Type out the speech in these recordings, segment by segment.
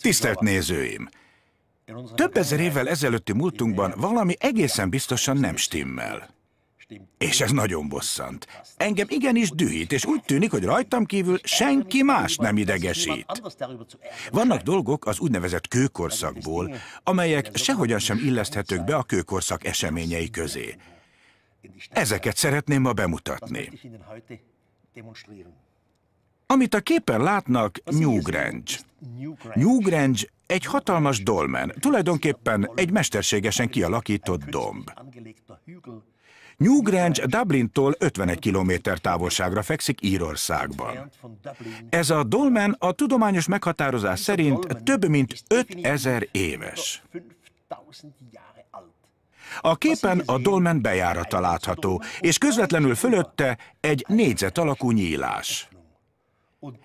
Tisztelt nézőim! Több ezer évvel ezelőtti múltunkban valami egészen biztosan nem stimmel. És ez nagyon bosszant. Engem igenis dühít, és úgy tűnik, hogy rajtam kívül senki más nem idegesít. Vannak dolgok az úgynevezett kőkorszakból, amelyek sehogyan sem illeszthetők be a kőkorszak eseményei közé. Ezeket szeretném ma bemutatni. Amit a képen látnak, Newgrange. Newgrange egy hatalmas dolmen, tulajdonképpen egy mesterségesen kialakított domb. Newgrange Dublintól 51 kilométer távolságra fekszik Írországban. Ez a dolmen a tudományos meghatározás szerint több mint 5000 éves. A képen a dolmen bejárata látható, és közvetlenül fölötte egy négyzet alakú nyílás.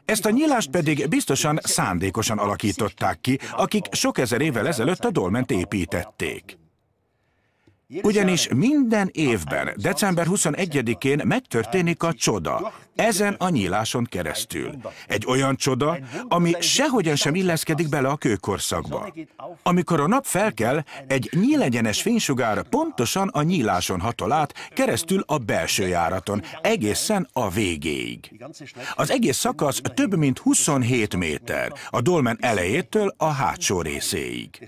Ezt a nyílást pedig biztosan szándékosan alakították ki, akik sok ezer évvel ezelőtt a dolment építették. Ugyanis minden évben, december 21-én megtörténik a csoda, ezen a nyíláson keresztül. Egy olyan csoda, ami sehogyan sem illeszkedik bele a kőkorszakba. Amikor a nap felkel, egy nyílegyenes fénysugár pontosan a nyíláson hatol át, keresztül a belső járaton, egészen a végéig. Az egész szakasz több mint 27 méter, a dolmen elejétől a hátsó részéig.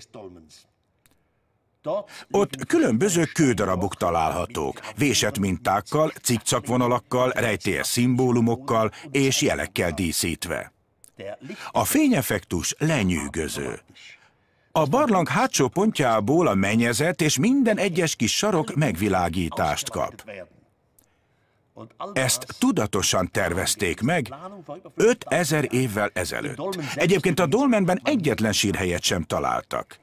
Ott különböző kődarabok találhatók, vésett mintákkal, cikcakvonalakkal, rejtélyes szimbólumokkal és jelekkel díszítve. A fényeffektus lenyűgöző. A barlang hátsó pontjából a menyezet és minden egyes kis sarok megvilágítást kap. Ezt tudatosan tervezték meg 5000 évvel ezelőtt. Egyébként a dolmenben egyetlen sírhelyet sem találtak.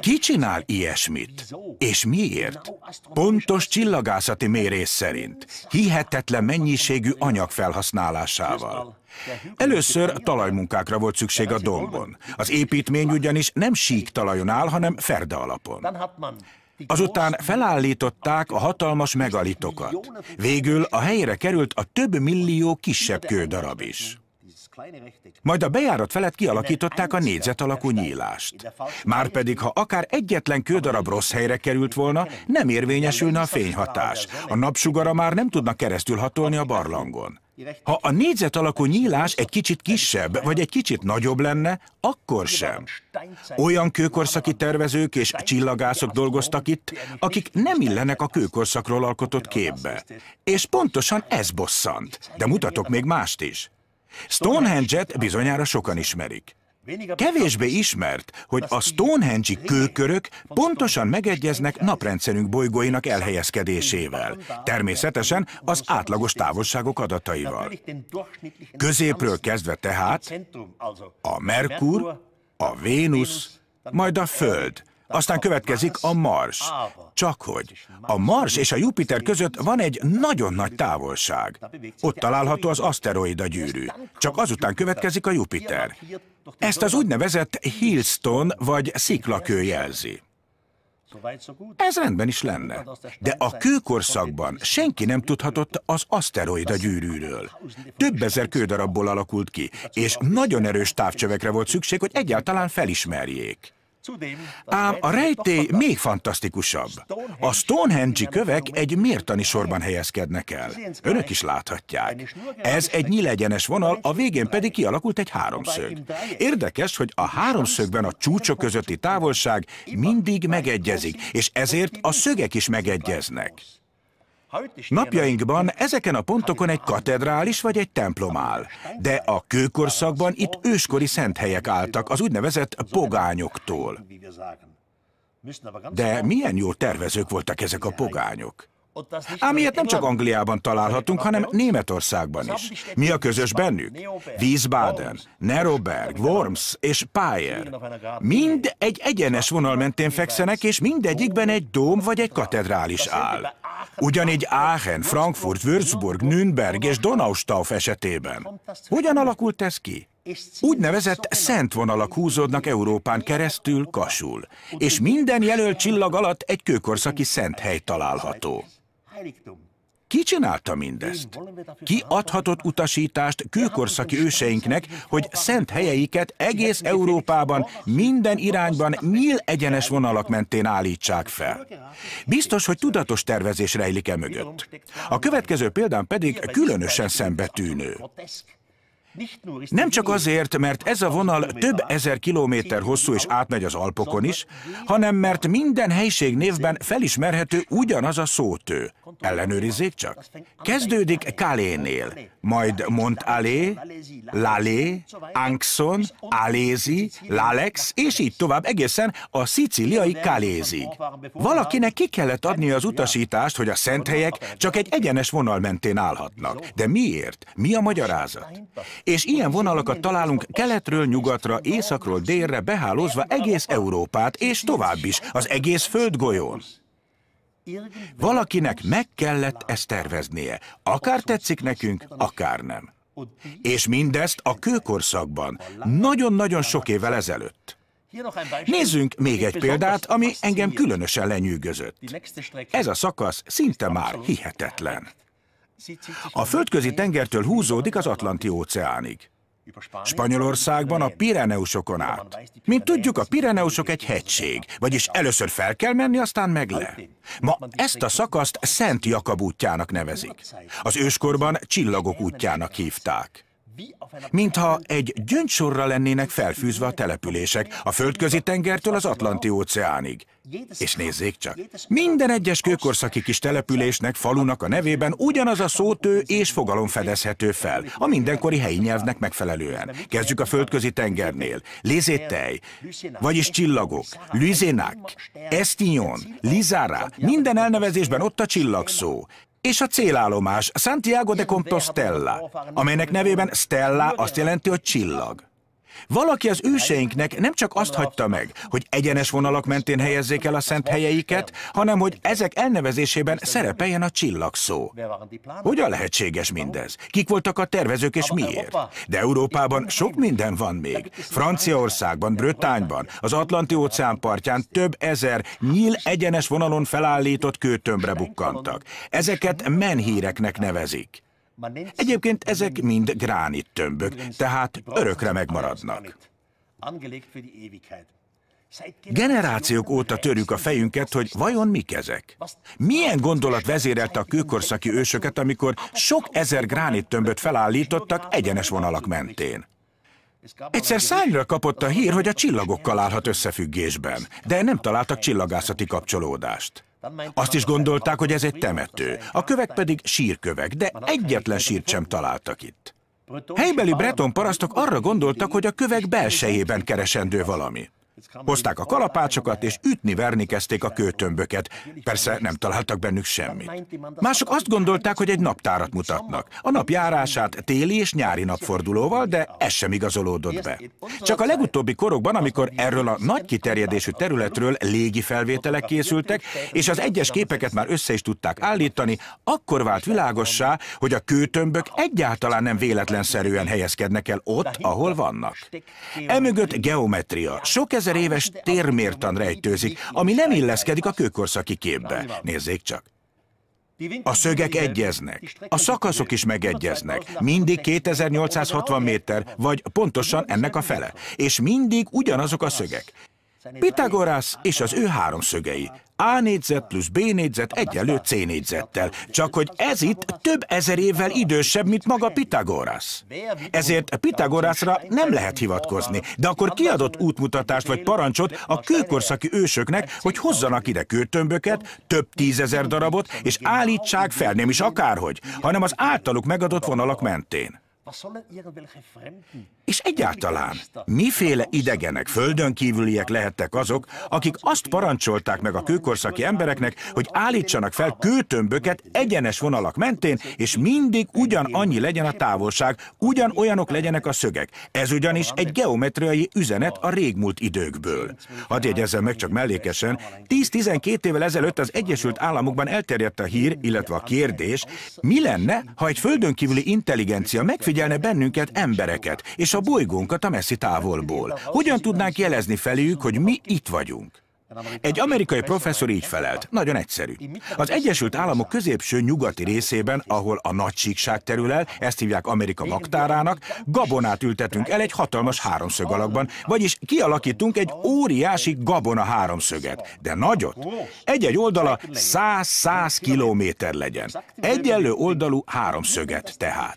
Ki csinál ilyesmit? És miért? Pontos csillagászati mérés szerint, hihetetlen mennyiségű anyag felhasználásával. Először talajmunkákra volt szükség a dombon. Az építmény ugyanis nem sík talajon áll, hanem ferde alapon. Azután felállították a hatalmas megalitokat. Végül a helyére került a több millió kisebb kődarab is. Majd a bejárat felett kialakították a négyzet alakú nyílást. Márpedig, ha akár egyetlen kődarab rossz helyre került volna, nem érvényesülne a fényhatás. A napsugara már nem tudna keresztül hatolni a barlangon. Ha a négyzet alakú nyílás egy kicsit kisebb, vagy egy kicsit nagyobb lenne, akkor sem. Olyan kőkorszaki tervezők és csillagászok dolgoztak itt, akik nem illenek a kőkorszakról alkotott képbe. És pontosan ez bosszant. De mutatok még mást is. Stonehenge-et bizonyára sokan ismerik. Kevésbé ismert, hogy a Stonehenge-i kőkörök pontosan megegyeznek naprendszerünk bolygóinak elhelyezkedésével, természetesen az átlagos távolságok adataival. Középről kezdve tehát a Merkur, a Vénusz, majd a Föld, aztán következik a Mars. Csak hogy a Mars és a Jupiter között van egy nagyon nagy távolság. Ott található az aszteroida gyűrű. Csak azután következik a Jupiter. Ezt az úgynevezett Hillstone vagy sziklakő jelzi. Ez rendben is lenne. De a kőkorszakban senki nem tudhatott az aszteroida gyűrűről. Több ezer kődarabból alakult ki, és nagyon erős távcsövekre volt szükség, hogy egyáltalán felismerjék. Ám a rejtély még fantasztikusabb. A Stonehenge kövek egy mértani sorban helyezkednek el. Önök is láthatják. Ez egy nyilegyenes vonal, a végén pedig kialakult egy háromszög. Érdekes, hogy a háromszögben a csúcsok közötti távolság mindig megegyezik, és ezért a szögek is megegyeznek. Napjainkban ezeken a pontokon egy katedrális vagy egy templom áll, de a kőkorszakban itt őskori szent helyek álltak az úgynevezett pogányoktól. De milyen jó tervezők voltak ezek a pogányok? amilyet nem csak Angliában találhatunk, hanem Németországban is. Mi a közös bennük? Wiesbaden, Neroberg, Worms és Payer. Mind egy egyenes vonal mentén fekszenek, és mindegyikben egy dóm vagy egy katedrális áll. Ugyanígy Aachen, Frankfurt, Würzburg, Nürnberg és Donaustauf esetében. Hogyan alakult ez ki? Úgynevezett szent vonalak húzódnak Európán keresztül, kasul, és minden jelölt csillag alatt egy kőkorszaki szent hely található. Ki csinálta mindezt? Ki adhatott utasítást kőkorszaki őseinknek, hogy szent helyeiket egész Európában minden irányban mil egyenes vonalak mentén állítsák fel? Biztos, hogy tudatos tervezés rejlik e mögött. A következő példán pedig különösen szembetűnő. Nem csak azért, mert ez a vonal több ezer kilométer hosszú és átmegy az Alpokon is, hanem mert minden helység névben felismerhető ugyanaz a szótő. Ellenőrizzék csak. Kezdődik Kalénél, majd Mont Alé, Lalé, szóval Angson, Alézi, Lalex, és így tovább egészen a szicíliai Kalézig. Valakinek ki kellett adni az utasítást, hogy a szent helyek csak egy egyenes vonal mentén állhatnak. De miért? Mi a magyarázat? És ilyen vonalakat találunk keletről nyugatra, északról délre, behálózva egész Európát, és tovább is, az egész földgolyón. Valakinek meg kellett ezt terveznie, akár tetszik nekünk, akár nem. És mindezt a kőkorszakban, nagyon-nagyon sok évvel ezelőtt. Nézzünk még egy példát, ami engem különösen lenyűgözött. Ez a szakasz szinte már hihetetlen. A földközi tengertől húzódik az Atlanti-óceánig. Spanyolországban a Pireneusokon át. Mint tudjuk, a Pireneusok egy hegység, vagyis először fel kell menni, aztán meg le. Ma ezt a szakaszt Szent Jakab útjának nevezik. Az őskorban Csillagok útjának hívták. Mintha egy gyöngysorra lennének felfűzve a települések, a földközi tengertől az Atlanti óceánig. És nézzék csak, minden egyes kőkorszaki kis településnek, falunak a nevében ugyanaz a szótő és fogalom fedezhető fel, a mindenkori helyi nyelvnek megfelelően. Kezdjük a földközi tengernél. Lézétej, vagyis csillagok, lüzénák, esztinyon, lizára, minden elnevezésben ott a csillagszó és a célállomás Santiago de Compostela, amelynek nevében Stella azt jelenti, hogy csillag. Valaki az őseinknek nem csak azt hagyta meg, hogy egyenes vonalak mentén helyezzék el a szent helyeiket, hanem hogy ezek elnevezésében szerepeljen a csillagszó. Hogyan lehetséges mindez? Kik voltak a tervezők és miért? De Európában sok minden van még. Franciaországban, Brötányban, az Atlanti-óceán partján több ezer nyíl egyenes vonalon felállított kőtömbre bukkantak. Ezeket menhíreknek nevezik. Egyébként ezek mind gránit tömbök, tehát örökre megmaradnak. Generációk óta törjük a fejünket, hogy vajon mik ezek? Milyen gondolat vezérelte a kőkorszaki ősöket, amikor sok ezer tömböt felállítottak egyenes vonalak mentén? Egyszer szányra kapott a hír, hogy a csillagokkal állhat összefüggésben, de nem találtak csillagászati kapcsolódást. Azt is gondolták, hogy ez egy temető, a kövek pedig sírkövek, de egyetlen sírt sem találtak itt. Helybeli breton parasztok arra gondoltak, hogy a kövek belsejében keresendő valami. Hozták a kalapácsokat, és ütni-verni kezdték a kőtömböket. Persze nem találtak bennük semmit. Mások azt gondolták, hogy egy naptárat mutatnak. A nap járását téli és nyári napfordulóval, de ez sem igazolódott be. Csak a legutóbbi korokban, amikor erről a nagy kiterjedésű területről légi felvételek készültek, és az egyes képeket már össze is tudták állítani, akkor vált világossá, hogy a kőtömbök egyáltalán nem véletlenszerűen helyezkednek el ott, ahol vannak. Emögött geometria, sok ez ezer éves térmértan rejtőzik, ami nem illeszkedik a kőkorszaki képbe. Nézzék csak. A szögek egyeznek, a szakaszok is megegyeznek, mindig 2860 méter, vagy pontosan ennek a fele, és mindig ugyanazok a szögek. Pitagorász és az ő háromszögei. A négyzet plusz B négyzet egyenlő C négyzettel. Csak hogy ez itt több ezer évvel idősebb, mint maga Pitagorasz. Ezért Pitagoraszra nem lehet hivatkozni, de akkor kiadott útmutatást vagy parancsot a kőkorszaki ősöknek, hogy hozzanak ide kőtömböket, több tízezer darabot, és állítsák fel nem is akárhogy, hanem az általuk megadott vonalak mentén. És egyáltalán, miféle idegenek, földön kívüliek lehettek azok, akik azt parancsolták meg a kőkorszaki embereknek, hogy állítsanak fel kőtömböket egyenes vonalak mentén, és mindig ugyanannyi legyen a távolság, ugyanolyanok legyenek a szögek. Ez ugyanis egy geometriai üzenet a régmúlt időkből. Hadd jegyezzem meg csak mellékesen, 10-12 évvel ezelőtt az Egyesült Államokban elterjedt a hír, illetve a kérdés, mi lenne, ha egy földön kívüli intelligencia megfigyelne bennünket, embereket, és a bolygónkat a messzi távolból. Hogyan tudnánk jelezni feléjük, hogy mi itt vagyunk? Egy amerikai professzor így felelt, nagyon egyszerű. Az Egyesült Államok középső nyugati részében, ahol a nagy síkság terül el, ezt hívják Amerika magtárának, gabonát ültetünk el egy hatalmas háromszög alakban, vagyis kialakítunk egy óriási gabona háromszöget, de nagyot. Egy-egy oldala 100-100 kilométer legyen. Egyenlő oldalú háromszöget tehát.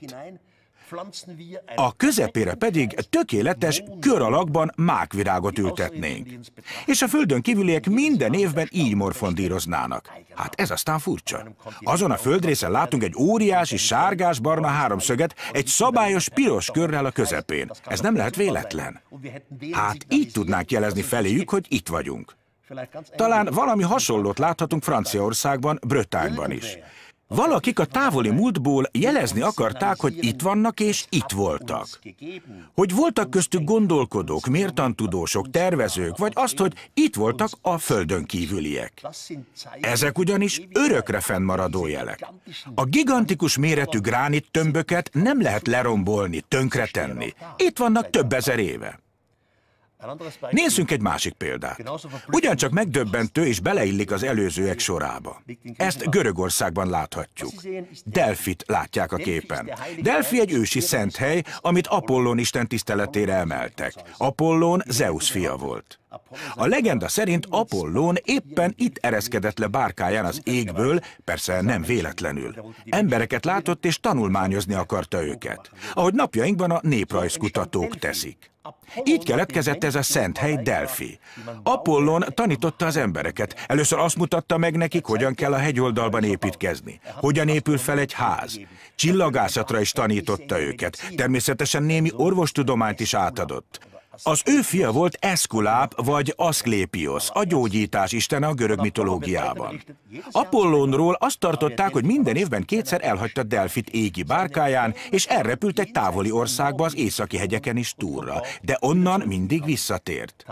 A közepére pedig tökéletes kör alakban mákvirágot ültetnénk. És a földön kívüliek minden évben így morfondíroznának. Hát ez aztán furcsa. Azon a földrészen látunk egy óriási sárgás-barna háromszöget egy szabályos piros körrel a közepén. Ez nem lehet véletlen. Hát, hát így tudnánk jelezni feléjük, hogy itt vagyunk. Hát Talán valami hasonlót láthatunk Franciaországban, Brötányban is. Valakik a távoli múltból jelezni akarták, hogy itt vannak és itt voltak. Hogy voltak köztük gondolkodók, mértantudósok, tervezők, vagy azt, hogy itt voltak a földön kívüliek. Ezek ugyanis örökre fennmaradó jelek. A gigantikus méretű gránit tömböket nem lehet lerombolni, tönkretenni. Itt vannak több ezer éve. Nézzünk egy másik példát. Ugyancsak megdöbbentő és beleillik az előzőek sorába. Ezt Görögországban láthatjuk. Delfit látják a képen. Delfi egy ősi szent hely, amit Apollon Isten tiszteletére emeltek. Apollon Zeus fia volt. A legenda szerint Apollón éppen itt ereszkedett le bárkáján az égből, persze nem véletlenül. Embereket látott és tanulmányozni akarta őket, ahogy napjainkban a néprajzkutatók teszik. Így keletkezett ez a szent hely Delfi. Apollon tanította az embereket. Először azt mutatta meg nekik, hogyan kell a hegyoldalban építkezni, hogyan épül fel egy ház. Csillagászatra is tanította őket. Természetesen némi orvostudományt is átadott. Az ő fia volt Eszkuláp vagy Aszklépios, a gyógyítás istene a görög mitológiában. Apollónról azt tartották, hogy minden évben kétszer elhagyta Delfit égi bárkáján, és elrepült egy távoli országba az északi hegyeken is túlra, de onnan mindig visszatért.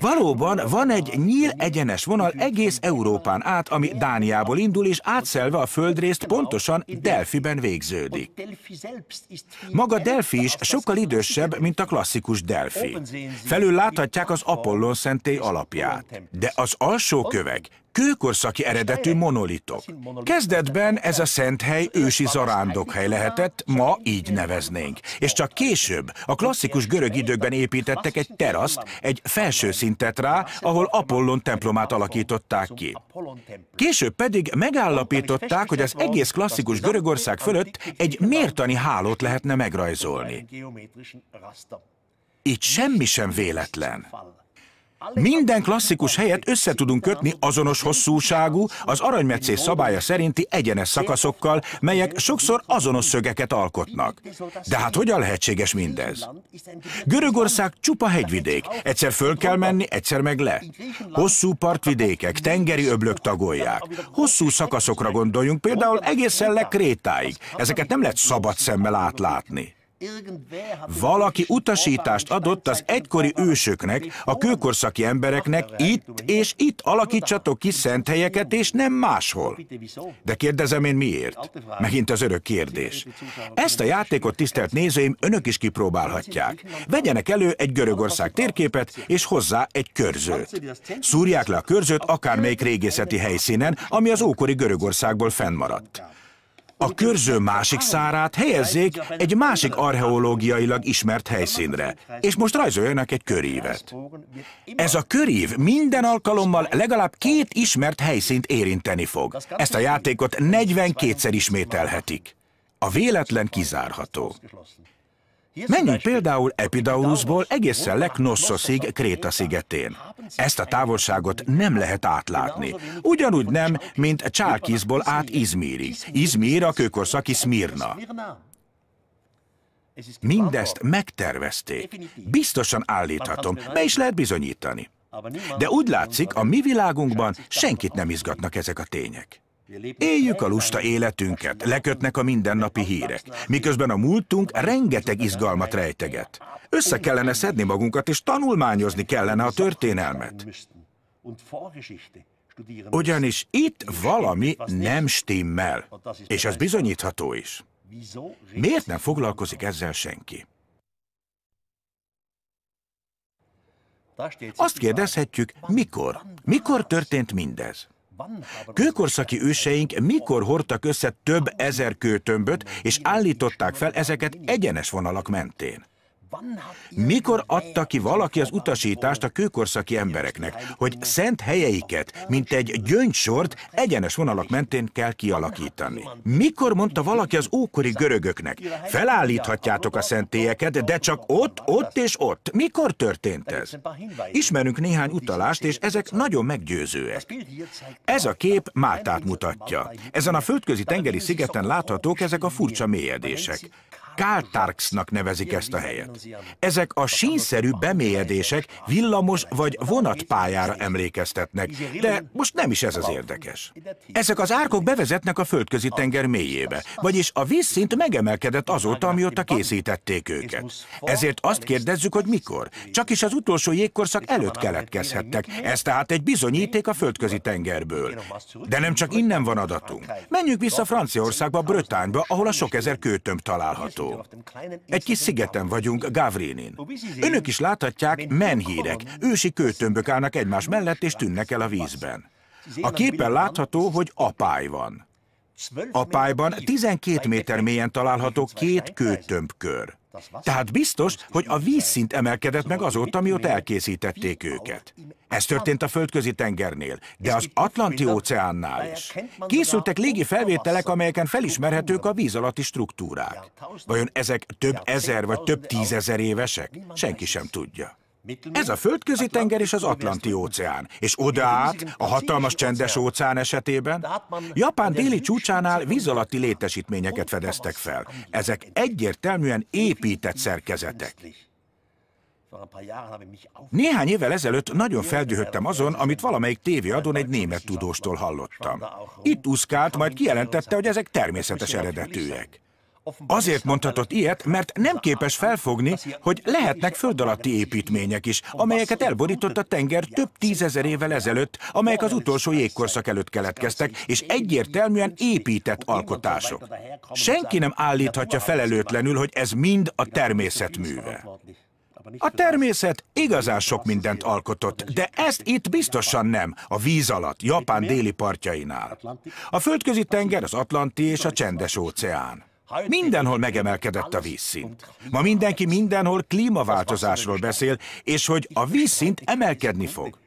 Valóban van egy nyíl egyenes vonal egész Európán át, ami Dániából indul, és átszelve a földrészt pontosan Delfiben végződik. Maga Delfi is sokkal idősebb, mint a klasszikus Delfi. Felül láthatják az Apollon szentély alapját. De az alsó kövek kőkorszaki eredetű monolitok. Kezdetben ez a szent hely ősi zarándokhely lehetett, ma így neveznénk. És csak később, a klasszikus görög időkben építettek egy teraszt, egy felső szintet rá, ahol Apollon templomát alakították ki. Később pedig megállapították, hogy az egész klasszikus Görögország fölött egy mértani hálót lehetne megrajzolni. Itt semmi sem véletlen. Minden klasszikus helyet össze tudunk kötni azonos hosszúságú, az aranymetszés szabálya szerinti egyenes szakaszokkal, melyek sokszor azonos szögeket alkotnak. De hát hogyan lehetséges mindez? Görögország csupa hegyvidék, egyszer föl kell menni, egyszer meg le. Hosszú partvidékek, tengeri öblök tagolják. Hosszú szakaszokra gondoljunk, például egészen le Krétáig. Ezeket nem lehet szabad szemmel átlátni. Valaki utasítást adott az egykori ősöknek, a kőkorszaki embereknek, itt és itt alakítsatok ki szent helyeket, és nem máshol. De kérdezem én miért? Megint az örök kérdés. Ezt a játékot, tisztelt nézőim, önök is kipróbálhatják. Vegyenek elő egy Görögország térképet, és hozzá egy körzőt. Szúrják le a körzőt akármelyik régészeti helyszínen, ami az ókori Görögországból fennmaradt. A körző másik szárát helyezzék egy másik archeológiailag ismert helyszínre, és most rajzoljanak egy körívet. Ez a körív minden alkalommal legalább két ismert helyszínt érinteni fog. Ezt a játékot 42-szer ismételhetik. A véletlen kizárható. Menjünk például Epidaurusból egészen Leknossoszig Kréta szigetén. Ezt a távolságot nem lehet átlátni. Ugyanúgy nem, mint Csákizból át Izmírig. Izmír a kőkorszaki Smirna. Mindezt megtervezték. Biztosan állíthatom, be is lehet bizonyítani. De úgy látszik, a mi világunkban senkit nem izgatnak ezek a tények. Éljük a lusta életünket, lekötnek a mindennapi hírek, miközben a múltunk rengeteg izgalmat rejteget. Össze kellene szedni magunkat, és tanulmányozni kellene a történelmet. Ugyanis itt valami nem stimmel, és ez bizonyítható is. Miért nem foglalkozik ezzel senki? Azt kérdezhetjük, mikor? Mikor történt mindez? Kőkorszaki őseink mikor hordtak össze több ezer kőtömböt, és állították fel ezeket egyenes vonalak mentén? Mikor adta ki valaki az utasítást a kőkorszaki embereknek, hogy szent helyeiket, mint egy gyöngysort egyenes vonalak mentén kell kialakítani? Mikor mondta valaki az ókori görögöknek, felállíthatjátok a szentélyeket, de csak ott, ott és ott? Mikor történt ez? Ismerünk néhány utalást, és ezek nagyon meggyőzőek. Ez a kép Máltát mutatja. Ezen a földközi tengeri szigeten láthatók ezek a furcsa mélyedések. Káltárksznak nevezik ezt a helyet. Ezek a sínszerű bemélyedések villamos vagy vonatpályára emlékeztetnek, de most nem is ez az érdekes. Ezek az árkok bevezetnek a földközi tenger mélyébe, vagyis a vízszint megemelkedett azóta, amióta készítették őket. Ezért azt kérdezzük, hogy mikor. Csak is az utolsó jégkorszak előtt keletkezhettek, ez tehát egy bizonyíték a földközi tengerből. De nem csak innen van adatunk. Menjünk vissza Franciaországba, Brötányba, ahol a sok ezer kőtömb található látható. Egy kis szigeten vagyunk, Gavrinin. Önök is láthatják, menhírek, ősi kőtömbök állnak egymás mellett és tűnnek el a vízben. A képen látható, hogy apály van. Apályban 12 méter mélyen található két kőtömbkör. Tehát biztos, hogy a vízszint emelkedett meg azóta, mióta elkészítették őket. Ez történt a földközi tengernél, de az Atlanti óceánnál is. Készültek légi felvételek, amelyeken felismerhetők a víz alatti struktúrák. Vajon ezek több ezer vagy több tízezer évesek? Senki sem tudja. Ez a földközi hát, tenger és az Atlanti óceán, és oda át, a hatalmas csendes óceán esetében, hát Japán déli csúcsánál víz alatti létesítményeket fedeztek fel. Ezek egyértelműen épített szerkezetek. Néhány évvel ezelőtt nagyon feldühöttem azon, amit valamelyik tévéadón egy német tudóstól hallottam. Itt úszkált, majd kijelentette, hogy ezek természetes eredetűek. Azért mondhatott ilyet, mert nem képes felfogni, hogy lehetnek föld alatti építmények is, amelyeket elborított a tenger több tízezer évvel ezelőtt, amelyek az utolsó jégkorszak előtt keletkeztek, és egyértelműen épített alkotások. Senki nem állíthatja felelőtlenül, hogy ez mind a természet műve. A természet igazán sok mindent alkotott, de ezt itt biztosan nem, a víz alatt, Japán déli partjainál. A földközi tenger, az Atlanti és a csendes óceán. Mindenhol megemelkedett a vízszint. Ma mindenki mindenhol klímaváltozásról beszél, és hogy a vízszint emelkedni fog.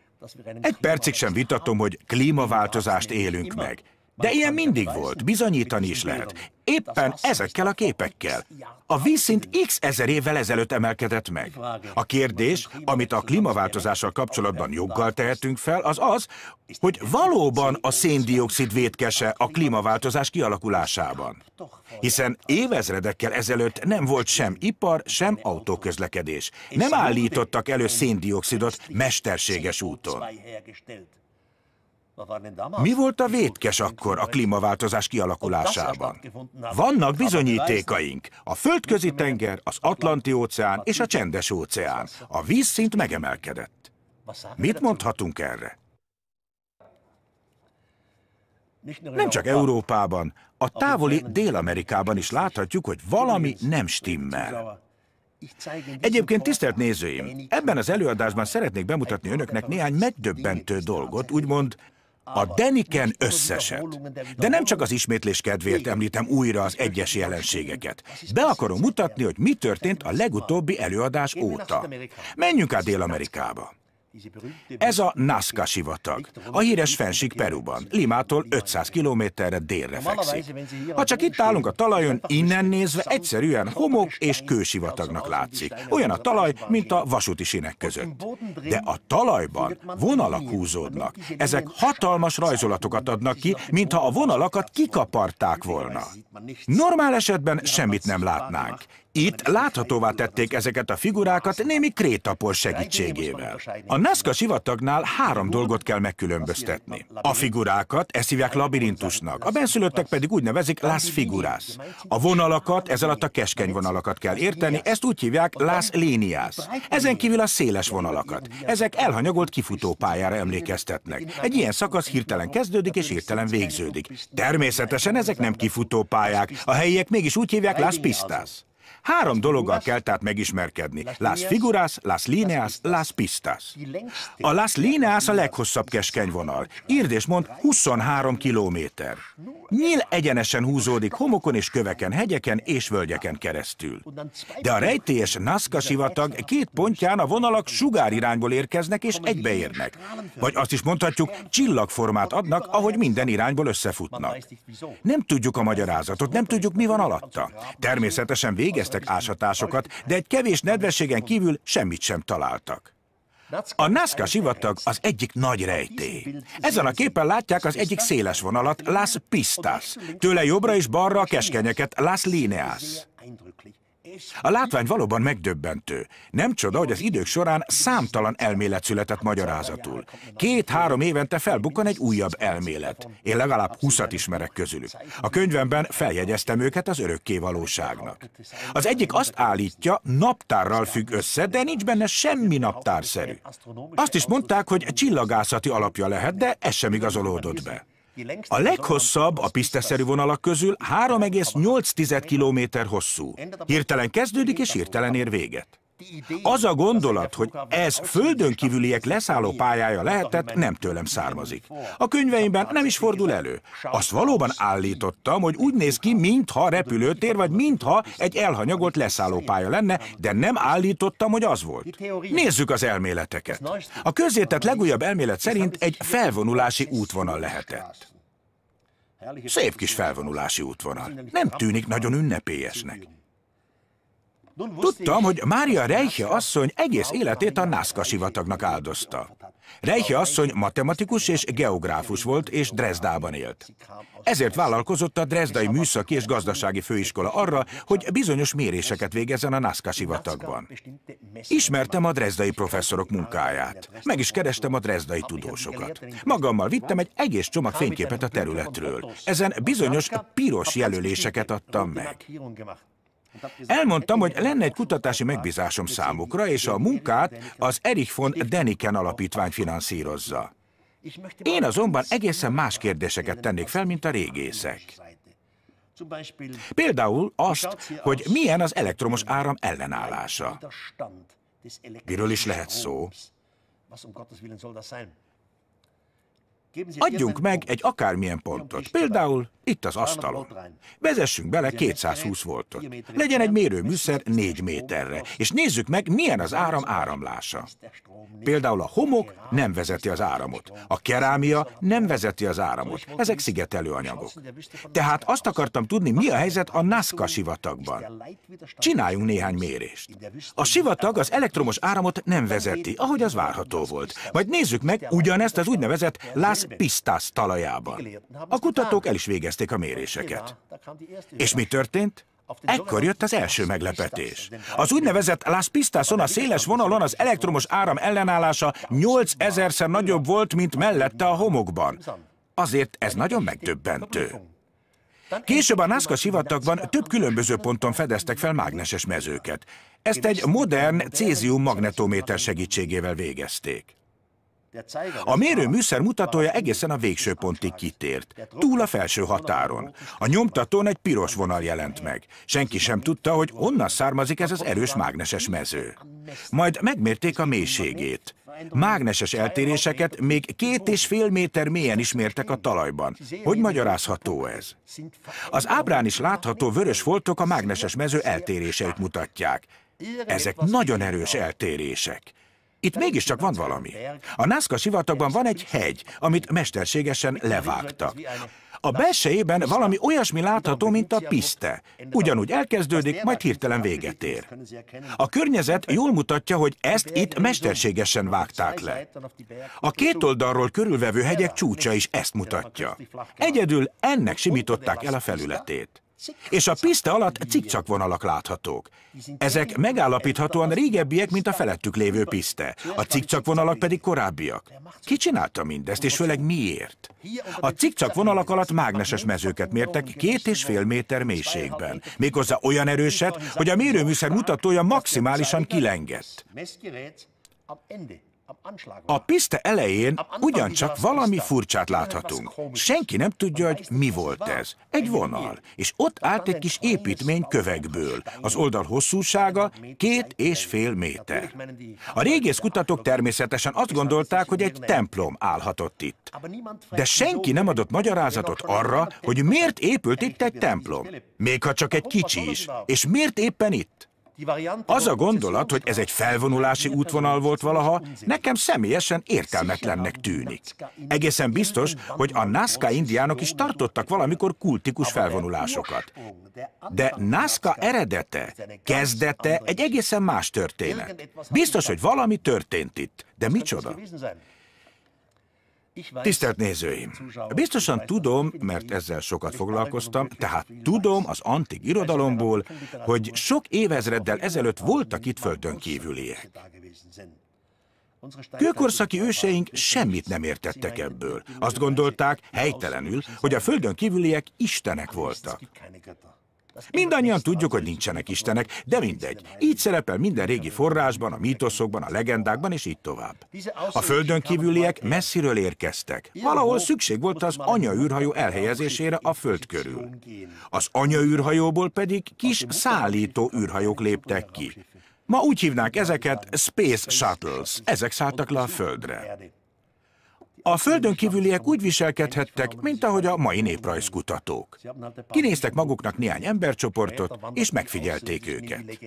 Egy percig sem vitatom, hogy klímaváltozást élünk meg. De ilyen mindig volt, bizonyítani is lehet. Éppen ezekkel a képekkel. A vízszint x ezer évvel ezelőtt emelkedett meg. A kérdés, amit a klímaváltozással kapcsolatban joggal tehetünk fel, az az, hogy valóban a széndiokszid vétkese a klímaváltozás kialakulásában. Hiszen évezredekkel ezelőtt nem volt sem ipar, sem autóközlekedés. Nem állítottak elő széndiokszidot mesterséges úton. Mi volt a vétkes akkor a klímaváltozás kialakulásában? Vannak bizonyítékaink. A földközi tenger, az Atlanti óceán és a csendes óceán. A vízszint megemelkedett. Mit mondhatunk erre? Nem csak Európában, a távoli Dél-Amerikában is láthatjuk, hogy valami nem stimmel. Egyébként, tisztelt nézőim, ebben az előadásban szeretnék bemutatni önöknek néhány megdöbbentő dolgot, úgymond a Deniken összeset. De nem csak az ismétlés kedvéért említem újra az egyes jelenségeket. Be akarom mutatni, hogy mi történt a legutóbbi előadás óta. Menjünk át Dél-Amerikába. Ez a Nazca sivatag, a híres fenség Peruban, Limától 500 kilométerre délre fekszik. Ha csak itt állunk a talajon, innen nézve egyszerűen homok és kősivatagnak látszik. Olyan a talaj, mint a vasúti sinek között. De a talajban vonalak húzódnak. Ezek hatalmas rajzolatokat adnak ki, mintha a vonalakat kikaparták volna. Normál esetben semmit nem látnánk. Itt láthatóvá tették ezeket a figurákat némi krétapor segítségével. A Nazca sivatagnál három dolgot kell megkülönböztetni. A figurákat ezt hívják labirintusnak, a benszülöttek pedig úgy nevezik las figurás. A vonalakat, ez alatt a keskeny vonalakat kell érteni, ezt úgy hívják las líniás. Ezen kívül a széles vonalakat. Ezek elhanyagolt kifutó pályára emlékeztetnek. Egy ilyen szakasz hirtelen kezdődik és hirtelen végződik. Természetesen ezek nem kifutó pályák, a helyiek mégis úgy hívják las pistas. Három dologgal kell tehát megismerkedni. Las figuras, las lineas, las pistas. A las lineas a leghosszabb keskeny vonal. Írd és mond 23 kilométer. Nyíl egyenesen húzódik homokon és köveken, hegyeken és völgyeken keresztül. De a rejtélyes Nazca sivatag két pontján a vonalak sugárirányból érkeznek és egybeérnek. Vagy azt is mondhatjuk, csillagformát adnak, ahogy minden irányból összefutnak. Nem tudjuk a magyarázatot, nem tudjuk, mi van alatta. Természetesen végez végeztek ásatásokat, de egy kevés nedvességen kívül semmit sem találtak. A Nazca sivatag az egyik nagy rejtély. Ezen a képen látják az egyik széles vonalat, Las Pistas. Tőle jobbra és balra a keskenyeket, Las Lineas. A látvány valóban megdöbbentő. Nem csoda, hogy az idők során számtalan elmélet született magyarázatul. Két-három évente felbukkan egy újabb elmélet. Én legalább húszat ismerek közülük. A könyvemben feljegyeztem őket az örökké valóságnak. Az egyik azt állítja, naptárral függ össze, de nincs benne semmi naptárszerű. Azt is mondták, hogy csillagászati alapja lehet, de ez sem igazolódott be. A leghosszabb a piszteszerű vonalak közül 3,8 km hosszú. Hirtelen kezdődik és hirtelen ér véget. Az a gondolat, hogy ez földön kívüliek leszálló pályája lehetett, nem tőlem származik. A könyveimben nem is fordul elő. Azt valóban állítottam, hogy úgy néz ki, mintha repülőtér, vagy mintha egy elhanyagolt leszálló pálya lenne, de nem állítottam, hogy az volt. Nézzük az elméleteket. A közértett legújabb elmélet szerint egy felvonulási útvonal lehetett. Szép kis felvonulási útvonal. Nem tűnik nagyon ünnepélyesnek. Tudtam, hogy Mária Reiche asszony egész életét a Nazca sivatagnak áldozta. Reiche asszony matematikus és geográfus volt, és Dresdában élt. Ezért vállalkozott a Dresdai Műszaki és Gazdasági Főiskola arra, hogy bizonyos méréseket végezzen a Nazca sivatagban. Ismertem a Dresdai professzorok munkáját. Meg is kerestem a Dresdai tudósokat. Magammal vittem egy egész csomag fényképet a területről. Ezen bizonyos piros jelöléseket adtam meg. Elmondtam, hogy lenne egy kutatási megbízásom számukra, és a munkát az Erich von Deniken alapítvány finanszírozza. Én azonban egészen más kérdéseket tennék fel, mint a régészek. Például azt, hogy milyen az elektromos áram ellenállása. Miről is lehet szó? Adjunk meg egy akármilyen pontot, például itt az asztalon. Vezessünk bele 220 voltot. Legyen egy mérőműszer 4 méterre, és nézzük meg, milyen az áram áramlása. Például a homok nem vezeti az áramot, a kerámia nem vezeti az áramot. Ezek szigetelő anyagok. Tehát azt akartam tudni, mi a helyzet a NASCA sivatagban. Csináljunk néhány mérést. A sivatag az elektromos áramot nem vezeti, ahogy az várható volt. Majd nézzük meg ugyanezt az úgynevezett Las Pistas talajában. A kutatók el is végezték elvégezték a méréseket. És mi történt? Ekkor jött az első meglepetés. Az úgynevezett Las Pistason a széles vonalon az elektromos áram ellenállása 8000-szer nagyobb volt, mint mellette a homokban. Azért ez nagyon megdöbbentő. Később a Nazca sivatagban több különböző ponton fedeztek fel mágneses mezőket. Ezt egy modern cézium magnetométer segítségével végezték. A mérő műszer mutatója egészen a végső pontig kitért, túl a felső határon. A nyomtatón egy piros vonal jelent meg. Senki sem tudta, hogy onnan származik ez az erős mágneses mező. Majd megmérték a mélységét. Mágneses eltéréseket még két és fél méter mélyen is mértek a talajban. Hogy magyarázható ez? Az ábrán is látható vörös foltok a mágneses mező eltéréseit mutatják. Ezek nagyon erős eltérések. Itt mégiscsak van valami. A Nazca sivatagban van egy hegy, amit mesterségesen levágtak. A belsejében valami olyasmi látható, mint a piszte. Ugyanúgy elkezdődik, majd hirtelen véget ér. A környezet jól mutatja, hogy ezt itt mesterségesen vágták le. A két oldalról körülvevő hegyek csúcsa is ezt mutatja. Egyedül ennek simították el a felületét és a piszta alatt cikcsak vonalak láthatók. Ezek megállapíthatóan régebbiek, mint a felettük lévő piszte, a cikcsak vonalak pedig korábbiak. Ki csinálta mindezt, és főleg miért? A cikcsak vonalak alatt mágneses mezőket mértek két és fél méter mélységben, méghozzá olyan erőset, hogy a mérőműszer mutatója maximálisan kilengett. A piszte elején ugyancsak valami furcsát láthatunk. Senki nem tudja, hogy mi volt ez. Egy vonal, és ott állt egy kis építmény kövekből. Az oldal hosszúsága két és fél méter. A régész kutatók természetesen azt gondolták, hogy egy templom állhatott itt. De senki nem adott magyarázatot arra, hogy miért épült itt egy templom. Még ha csak egy kicsi is. És miért éppen itt? Az a gondolat, hogy ez egy felvonulási útvonal volt valaha, nekem személyesen értelmetlennek tűnik. Egészen biztos, hogy a Nazca indiánok is tartottak valamikor kultikus felvonulásokat. De Nazca eredete, kezdete egy egészen más történet. Biztos, hogy valami történt itt, de micsoda? Tisztelt nézőim! Biztosan tudom, mert ezzel sokat foglalkoztam, tehát tudom az antik irodalomból, hogy sok évezreddel ezelőtt voltak itt földön kívüliek. Kőkorszaki őseink semmit nem értettek ebből. Azt gondolták helytelenül, hogy a földön kívüliek istenek voltak. Mindannyian tudjuk, hogy nincsenek istenek, de mindegy. Így szerepel minden régi forrásban, a mítoszokban, a legendákban, és így tovább. A földön kívüliek messziről érkeztek. Valahol szükség volt az anyaűrhajó elhelyezésére a föld körül. Az űrhajóból pedig kis szállító űrhajók léptek ki. Ma úgy hívnák ezeket Space Shuttles. Ezek szálltak le a Földre. A földön kívüliek úgy viselkedhettek, mint ahogy a mai néprajzkutatók. Kinéztek maguknak néhány embercsoportot, és megfigyelték őket.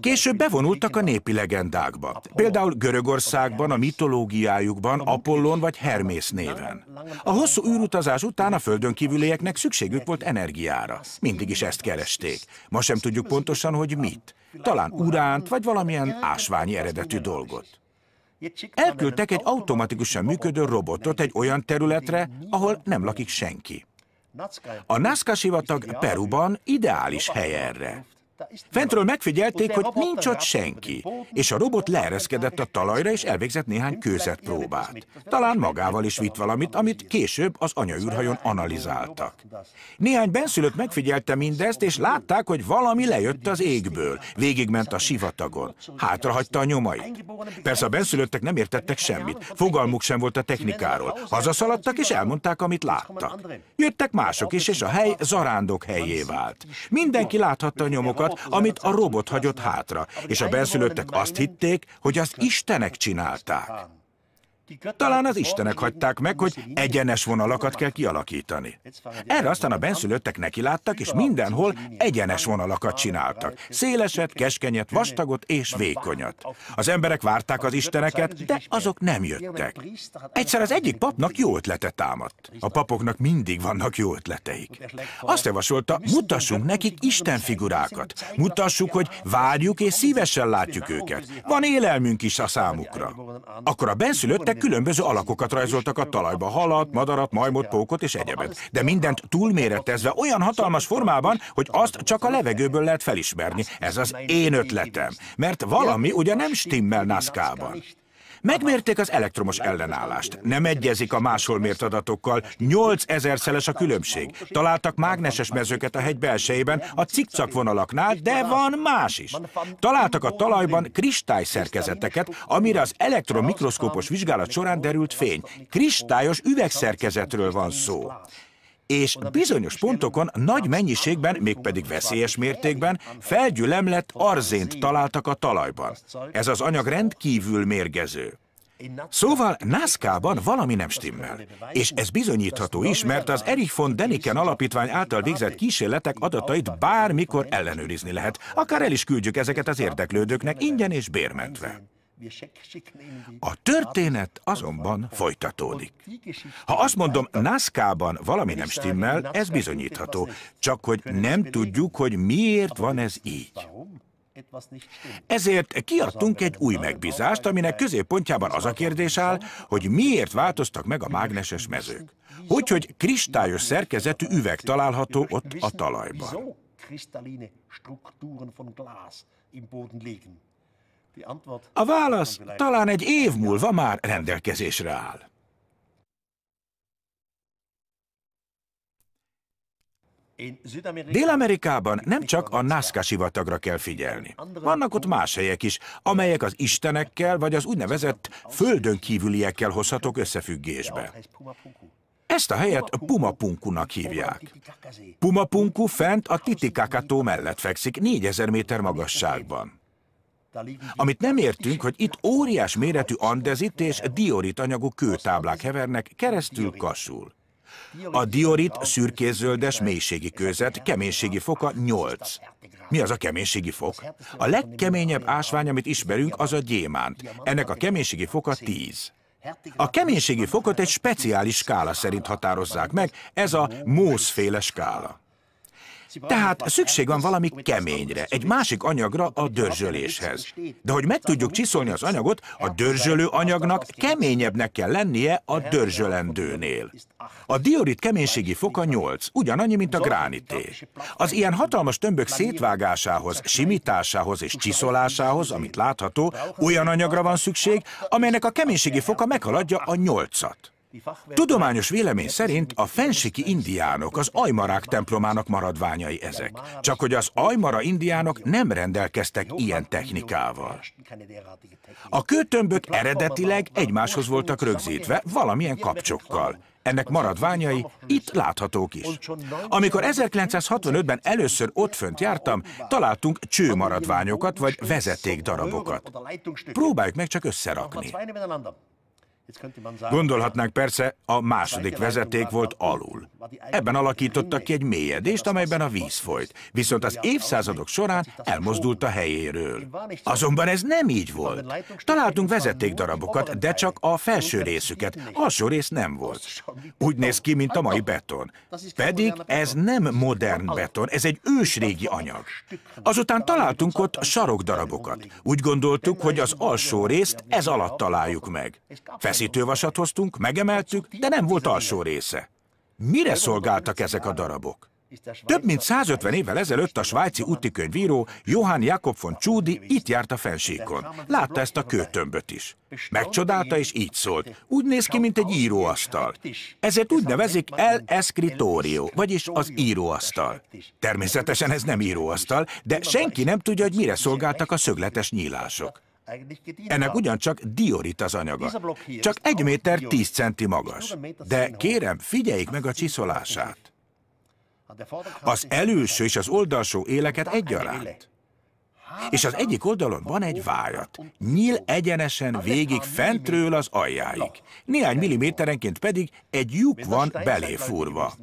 Később bevonultak a népi legendákba, például Görögországban, a mitológiájukban, Apollon vagy Hermész néven. A hosszú űrutazás után a földön kívülieknek szükségük volt energiára. Mindig is ezt keresték. Ma sem tudjuk pontosan, hogy mit. Talán uránt, vagy valamilyen ásványi eredetű dolgot. Elküldtek egy automatikusan működő robotot egy olyan területre, ahol nem lakik senki. A Nazca sivatag Peruban ideális hely erre. Fentről megfigyelték, hogy nincs ott senki, és a robot leereszkedett a talajra, és elvégzett néhány kőzetpróbát. próbát. Talán magával is vitt valamit, amit később az anyaűrhajon analizáltak. Néhány benszülött megfigyelte mindezt, és látták, hogy valami lejött az égből, végigment a sivatagon, hátrahagyta a nyomait. Persze a benszülöttek nem értettek semmit, fogalmuk sem volt a technikáról. Hazaszaladtak, és elmondták, amit láttak. Jöttek mások is, és a hely zarándok helyé vált. Mindenki láthatta a nyomokat, dolgokat, amit a robot hagyott hátra, és a benszülöttek azt hitték, hogy az Istenek csinálták. Talán az Istenek hagyták meg, hogy egyenes vonalakat kell kialakítani. Erre aztán a benszülöttek nekiláttak, és mindenhol egyenes vonalakat csináltak. Széleset, keskenyet, vastagot és vékonyat. Az emberek várták az Isteneket, de azok nem jöttek. Egyszer az egyik papnak jó ötlete támadt. A papoknak mindig vannak jó ötleteik. Azt javasolta, mutassunk nekik Isten figurákat. Mutassuk, hogy várjuk és szívesen látjuk őket. Van élelmünk is a számukra. Akkor a benszülöttek Különböző alakokat rajzoltak a talajba, halat, madarat, majmot, pókot és egyebet. De mindent túlméretezve olyan hatalmas formában, hogy azt csak a levegőből lehet felismerni. Ez az én ötletem. Mert valami ugye nem stimmel Nászkában. Megmérték az elektromos ellenállást. Nem egyezik a máshol mért adatokkal, 8000 szeles a különbség. Találtak mágneses mezőket a hegy belsejében, a cikcak vonalaknál, de van más is. Találtak a talajban kristály szerkezeteket, amire az elektromikroszkópos vizsgálat során derült fény. Kristályos üvegszerkezetről van szó és bizonyos pontokon nagy mennyiségben, mégpedig veszélyes mértékben felgyülemlett arzént találtak a talajban. Ez az anyag rendkívül mérgező. Szóval Nászkában valami nem stimmel. És ez bizonyítható is, mert az Erich von Deniken alapítvány által végzett kísérletek adatait bármikor ellenőrizni lehet. Akár el is küldjük ezeket az érdeklődőknek ingyen és bérmentve. A történet azonban folytatódik. Ha azt mondom, Nazcában valami nem stimmel, ez bizonyítható, csak hogy nem tudjuk, hogy miért van ez így. Ezért kiadtunk egy új megbízást, aminek középpontjában az a kérdés áll, hogy miért változtak meg a mágneses mezők. Hogy, hogy kristályos szerkezetű üveg található ott a talajban. Kristalline Strukturen von Glas im Boden liegen. A válasz talán egy év múlva már rendelkezésre áll. Dél-Amerikában nem csak a Nazca sivatagra kell figyelni. Vannak ott más helyek is, amelyek az istenekkel vagy az úgynevezett földön kívüliekkel hozhatok összefüggésbe. Ezt a helyet Pumapunkunak hívják. Pumapunku fent a Titicacató mellett fekszik, 4000 méter magasságban. Amit nem értünk, hogy itt óriás méretű andezit és diorit anyagú kőtáblák hevernek keresztül kasul. A diorit szürkészöldes mélységi kőzet, keménységi foka 8. Mi az a keménységi fok? A legkeményebb ásvány, amit ismerünk, az a gyémánt. Ennek a keménységi foka 10. A keménységi fokot egy speciális skála szerint határozzák meg, ez a mószféle skála. Tehát szükség van valami keményre, egy másik anyagra a dörzsöléshez. De hogy meg tudjuk csiszolni az anyagot, a dörzsölő anyagnak keményebbnek kell lennie a dörzsölendőnél. A diorit keménységi foka 8, ugyanannyi, mint a gránité. Az ilyen hatalmas tömbök szétvágásához, simításához és csiszolásához, amit látható, olyan anyagra van szükség, amelynek a keménységi foka meghaladja a 8-at. Tudományos vélemény szerint a fensiki indiánok az Ajmarák templomának maradványai ezek, csak hogy az Ajmara indiánok nem rendelkeztek ilyen technikával. A kőtömbök eredetileg egymáshoz voltak rögzítve valamilyen kapcsokkal, ennek maradványai itt láthatók is. Amikor 1965-ben először ott fönt jártam, találtunk csőmaradványokat vagy darabokat. Próbáljuk meg csak összerakni. Gondolhatnánk persze, a második vezeték volt alul. Ebben alakítottak ki egy mélyedést, amelyben a víz folyt, viszont az évszázadok során elmozdult a helyéről. Azonban ez nem így volt. Találtunk vezetékdarabokat, de csak a felső részüket, alsó rész nem volt. Úgy néz ki, mint a mai beton. Pedig ez nem modern beton, ez egy ősrégi anyag. Azután találtunk ott sarokdarabokat. Úgy gondoltuk, hogy az alsó részt ez alatt találjuk meg. Fesz feszítővasat hoztunk, megemeltük, de nem volt alsó része. Mire szolgáltak ezek a darabok? Több mint 150 évvel ezelőtt a svájci könyvíró, Johann Jakob von Csúdi itt járt a fensíkon. Látta ezt a kőtömböt is. Megcsodálta és így szólt. Úgy néz ki, mint egy íróasztal. Ezért úgy nevezik el escritorio, vagyis az íróasztal. Természetesen ez nem íróasztal, de senki nem tudja, hogy mire szolgáltak a szögletes nyílások. Ennek ugyancsak diorit az anyaga, csak egy méter 10 centi magas, de kérem, figyeljék meg a csiszolását. Az előső és az oldalsó éleket egyaránt és az egyik oldalon van egy vájat. Nyíl egyenesen végig fentről az aljáig. Néhány milliméterenként pedig egy lyuk van belé fúrva.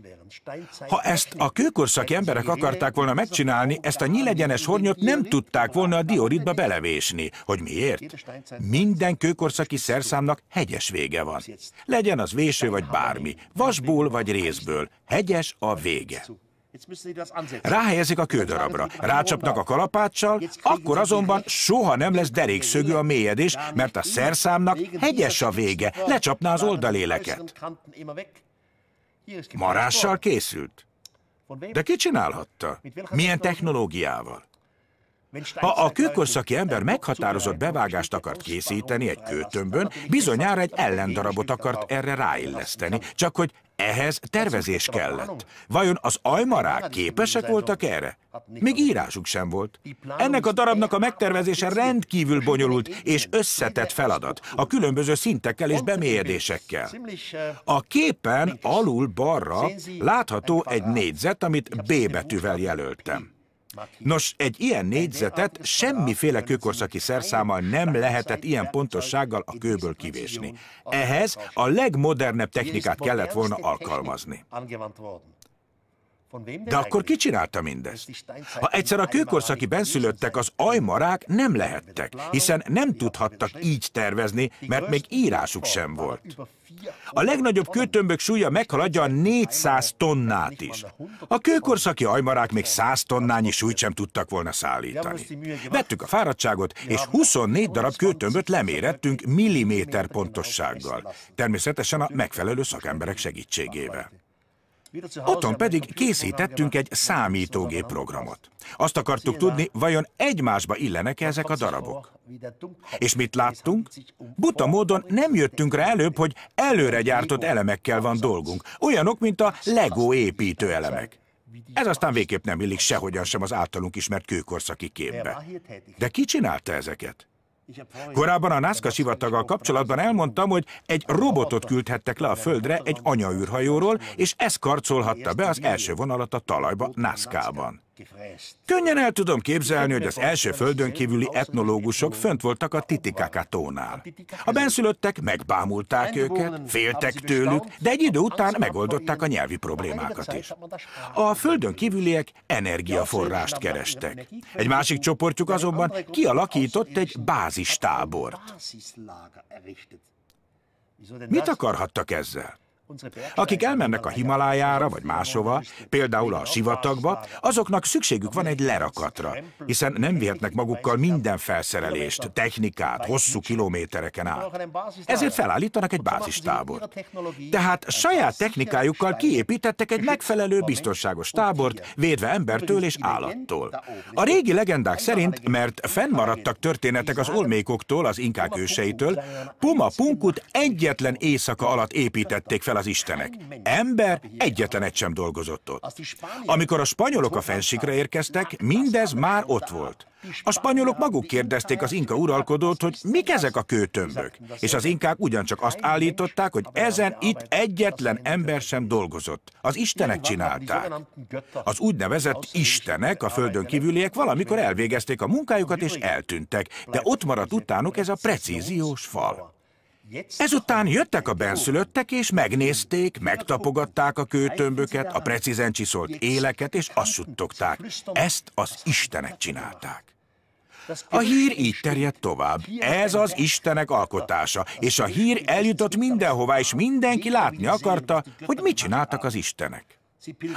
Ha ezt a kőkorszaki emberek akarták volna megcsinálni, ezt a nyílegyenes hornyot nem tudták volna a dioritba belevésni. Hogy miért? Minden kőkorszaki szerszámnak hegyes vége van. Legyen az véső vagy bármi, vasból vagy részből. Hegyes a vége. Ráhelyezik a kődarabra, rácsapnak a kalapáccsal, akkor azonban soha nem lesz derékszögű a mélyedés, mert a szerszámnak hegyes a vége, lecsapná az oldaléleket. Marással készült. De ki csinálhatta? Milyen technológiával? Ha a kőkorszaki ember meghatározott bevágást akart készíteni egy kőtömbön, bizonyára egy ellendarabot akart erre ráilleszteni, csak hogy ehhez tervezés kellett. Vajon az ajmarák képesek voltak erre? Még írásuk sem volt. Ennek a darabnak a megtervezése rendkívül bonyolult és összetett feladat, a különböző szintekkel és bemélyedésekkel. A képen alul balra látható egy négyzet, amit B betűvel jelöltem. Nos, egy ilyen négyzetet semmiféle kőkorszaki szerszámmal nem lehetett ilyen pontossággal a kőből kivésni. Ehhez a legmodernebb technikát kellett volna alkalmazni. De akkor ki csinálta mindezt? Ha egyszer a kőkorszaki benszülöttek az ajmarák nem lehettek, hiszen nem tudhattak így tervezni, mert még írásuk sem volt. A legnagyobb kőtömbök súlya meghaladja a 400 tonnát is. A kőkorszaki ajmarák még 100 tonnányi súlyt sem tudtak volna szállítani. Vettük a fáradtságot, és 24 darab kőtömböt lemérettünk milliméter pontossággal. Természetesen a megfelelő szakemberek segítségével. Otthon pedig készítettünk egy számítógép programot. Azt akartuk tudni, vajon egymásba illenek -e ezek a darabok. És mit láttunk? Buta módon nem jöttünk rá előbb, hogy előre gyártott elemekkel van dolgunk. Olyanok, mint a Lego építő elemek. Ez aztán végképp nem illik sehogyan sem az általunk ismert kőkorszaki képbe. De ki csinálta ezeket? Korábban a NASCA sivataggal kapcsolatban elmondtam, hogy egy robotot küldhettek le a földre egy anyaűrhajóról, és ez karcolhatta be az első vonalat a talajba NASCA-ban. Könnyen el tudom képzelni, hogy az első földön kívüli etnológusok fönt voltak a Titicaca tónál. A benszülöttek megbámulták őket, féltek tőlük, de egy idő után megoldották a nyelvi problémákat is. A földön kívüliek energiaforrást kerestek. Egy másik csoportjuk azonban kialakított egy bázistábort. Mit akarhattak ezzel? Akik elmennek a Himalájára vagy máshova, például a sivatagba, azoknak szükségük van egy lerakatra, hiszen nem vihetnek magukkal minden felszerelést, technikát, hosszú kilométereken át. Ezért felállítanak egy bázistábort. Tehát saját technikájukkal kiépítettek egy megfelelő biztonságos tábort, védve embertől és állattól. A régi legendák szerint, mert fennmaradtak történetek az olmékoktól, az inkák őseitől, Puma Punkut egyetlen éjszaka alatt építették fel az Istenek. Ember egyetlen egy sem dolgozott ott. Amikor a spanyolok a fensikre érkeztek, mindez már ott volt. A spanyolok maguk kérdezték az inka uralkodót, hogy mik ezek a kőtömbök. És az inkák ugyancsak azt állították, hogy ezen itt egyetlen ember sem dolgozott. Az Istenek csinálták. Az úgynevezett Istenek, a földön kívüliek valamikor elvégezték a munkájukat és eltűntek, de ott maradt utánuk ez a precíziós fal. Ezután jöttek a benszülöttek, és megnézték, megtapogatták a kőtömböket, a precízen csiszolt éleket, és azt suttogták. Ezt az istenek csinálták. A hír így terjedt tovább. Ez az Istenek alkotása, és a hír eljutott mindenhová, és mindenki látni akarta, hogy mit csináltak az Istenek.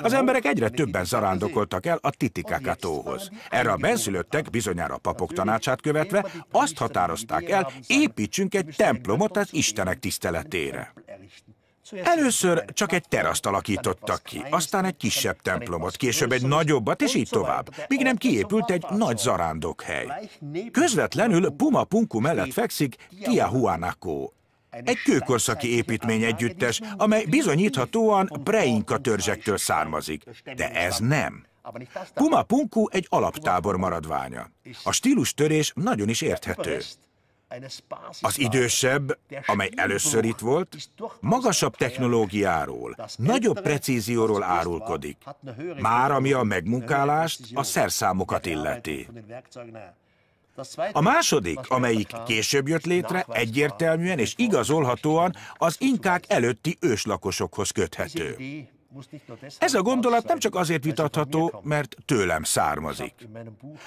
Az emberek egyre többen zarándokoltak el a titikakátóhoz. Erre a benszülöttek bizonyára a papok tanácsát követve azt határozták el, építsünk egy templomot az Istenek tiszteletére. Először csak egy teraszt alakítottak ki, aztán egy kisebb templomot, később egy nagyobbat, és így tovább, míg nem kiépült egy nagy zarándokhely. Közvetlenül Puma Punku mellett fekszik Tiahuanaco, egy kőkorszaki építmény együttes, amely bizonyíthatóan Breinka törzsektől származik, de ez nem. Puma Punku egy alaptábor maradványa. A stílustörés nagyon is érthető. Az idősebb, amely először itt volt, magasabb technológiáról, nagyobb precízióról árulkodik, már ami a megmunkálást, a szerszámokat illeti. A második, amelyik később jött létre, egyértelműen és igazolhatóan az inkák előtti őslakosokhoz köthető. Ez a gondolat nem csak azért vitatható, mert tőlem származik.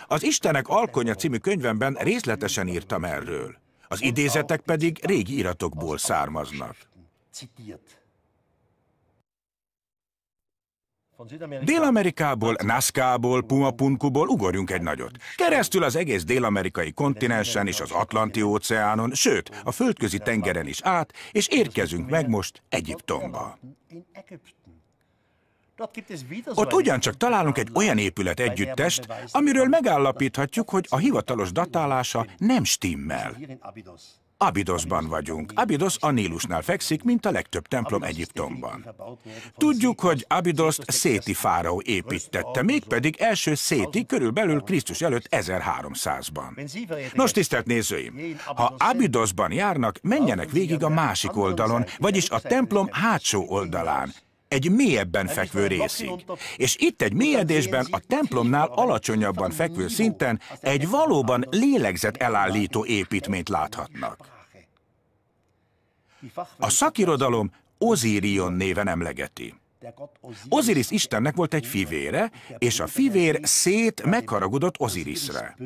Az Istenek Alkonya című könyvemben részletesen írtam erről, az idézetek pedig régi iratokból származnak. Dél-Amerikából, Nazcából, Pumapunkuból ugorjunk egy nagyot. Keresztül az egész dél-amerikai kontinensen és az Atlanti-óceánon, sőt, a földközi tengeren is át, és érkezünk meg most Egyiptomba. Ott ugyancsak találunk egy olyan épület együttest, amiről megállapíthatjuk, hogy a hivatalos datálása nem stimmel. Abidosban vagyunk. Abidos a Nílusnál fekszik, mint a legtöbb templom Egyiptomban. Tudjuk, hogy Abidoszt Széti fáraó építette, mégpedig első Széti körülbelül Krisztus előtt 1300-ban. Nos, tisztelt nézőim, ha Abidosban járnak, menjenek végig a másik oldalon, vagyis a templom hátsó oldalán, egy mélyebben fekvő részig. És itt egy mélyedésben, a templomnál alacsonyabban fekvő szinten egy valóban lélegzet elállító építményt láthatnak. A szakirodalom Ozirion néven emlegeti. Oziris Istennek volt egy fivére, és a fivér szét megharagudott Ozirisre.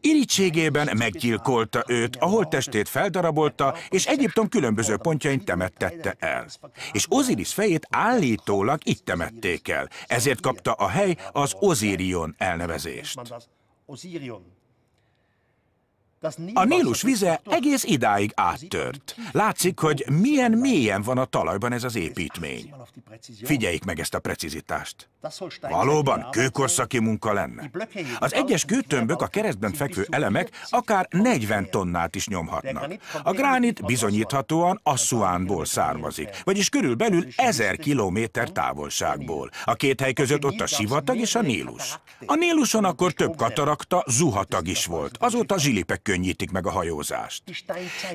Irítségében meggyilkolta őt, a holttestét feldarabolta, és Egyiptom különböző pontjain temettette el. És Oziris fejét állítólag itt temették el, ezért kapta a hely az Ozirion elnevezést. A Nílus vize egész idáig áttört. Látszik, hogy milyen mélyen van a talajban ez az építmény. Figyeljék meg ezt a precizitást. Valóban kőkorszaki munka lenne. Az egyes kőtömbök, a keresztben fekvő elemek akár 40 tonnát is nyomhatnak. A gránit bizonyíthatóan Asszuánból származik, vagyis körülbelül 1000 kilométer távolságból. A két hely között ott a sivatag és a Nílus. A Níluson akkor több katarakta, zuhatag is volt, azóta zsilipek könnyítik meg a hajózást.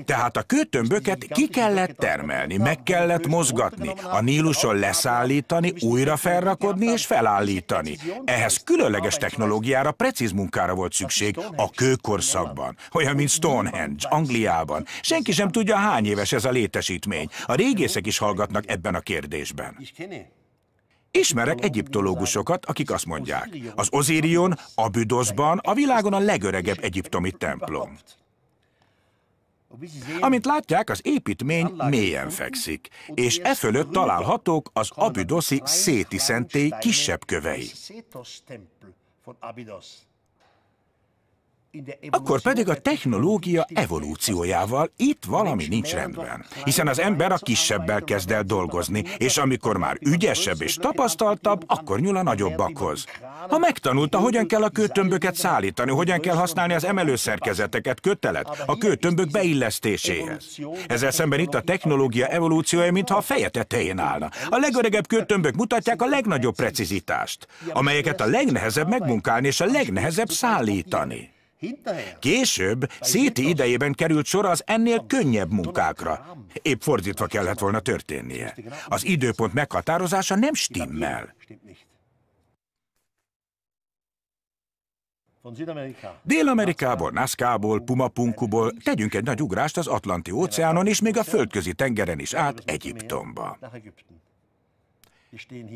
Tehát a kőtömböket ki kellett termelni, meg kellett mozgatni, a Níluson leszállítani, újra felrakodni és felállítani. Ehhez különleges technológiára, precíz munkára volt szükség a kőkorszakban, olyan, mint Stonehenge, Angliában. Senki sem tudja, hány éves ez a létesítmény. A régészek is hallgatnak ebben a kérdésben. Ismerek egyiptológusokat, akik azt mondják, az Ozirion, Abydoszban a világon a legöregebb egyiptomi templom. Amint látják, az építmény mélyen fekszik, és e fölött találhatók az Abydoszi Széti szentély kisebb kövei akkor pedig a technológia evolúciójával itt valami nincs rendben. Hiszen az ember a kisebbel kezd el dolgozni, és amikor már ügyesebb és tapasztaltabb, akkor nyúl a nagyobbakhoz. Ha megtanulta, hogyan kell a kőtömböket szállítani, hogyan kell használni az emelőszerkezeteket, kötelet, a kőtömbök beillesztéséhez. Ezzel szemben itt a technológia evolúciója, mintha a feje tetején állna. A legöregebb kőtömbök mutatják a legnagyobb precizitást, amelyeket a legnehezebb megmunkálni és a legnehezebb szállítani. Később, Széti idejében került sor az ennél könnyebb munkákra. Épp fordítva kellett volna történnie. Az időpont meghatározása nem stimmel. Dél-Amerikából, Nazcából, Pumapunkuból tegyünk egy nagy ugrást az Atlanti óceánon és még a földközi tengeren is át Egyiptomba.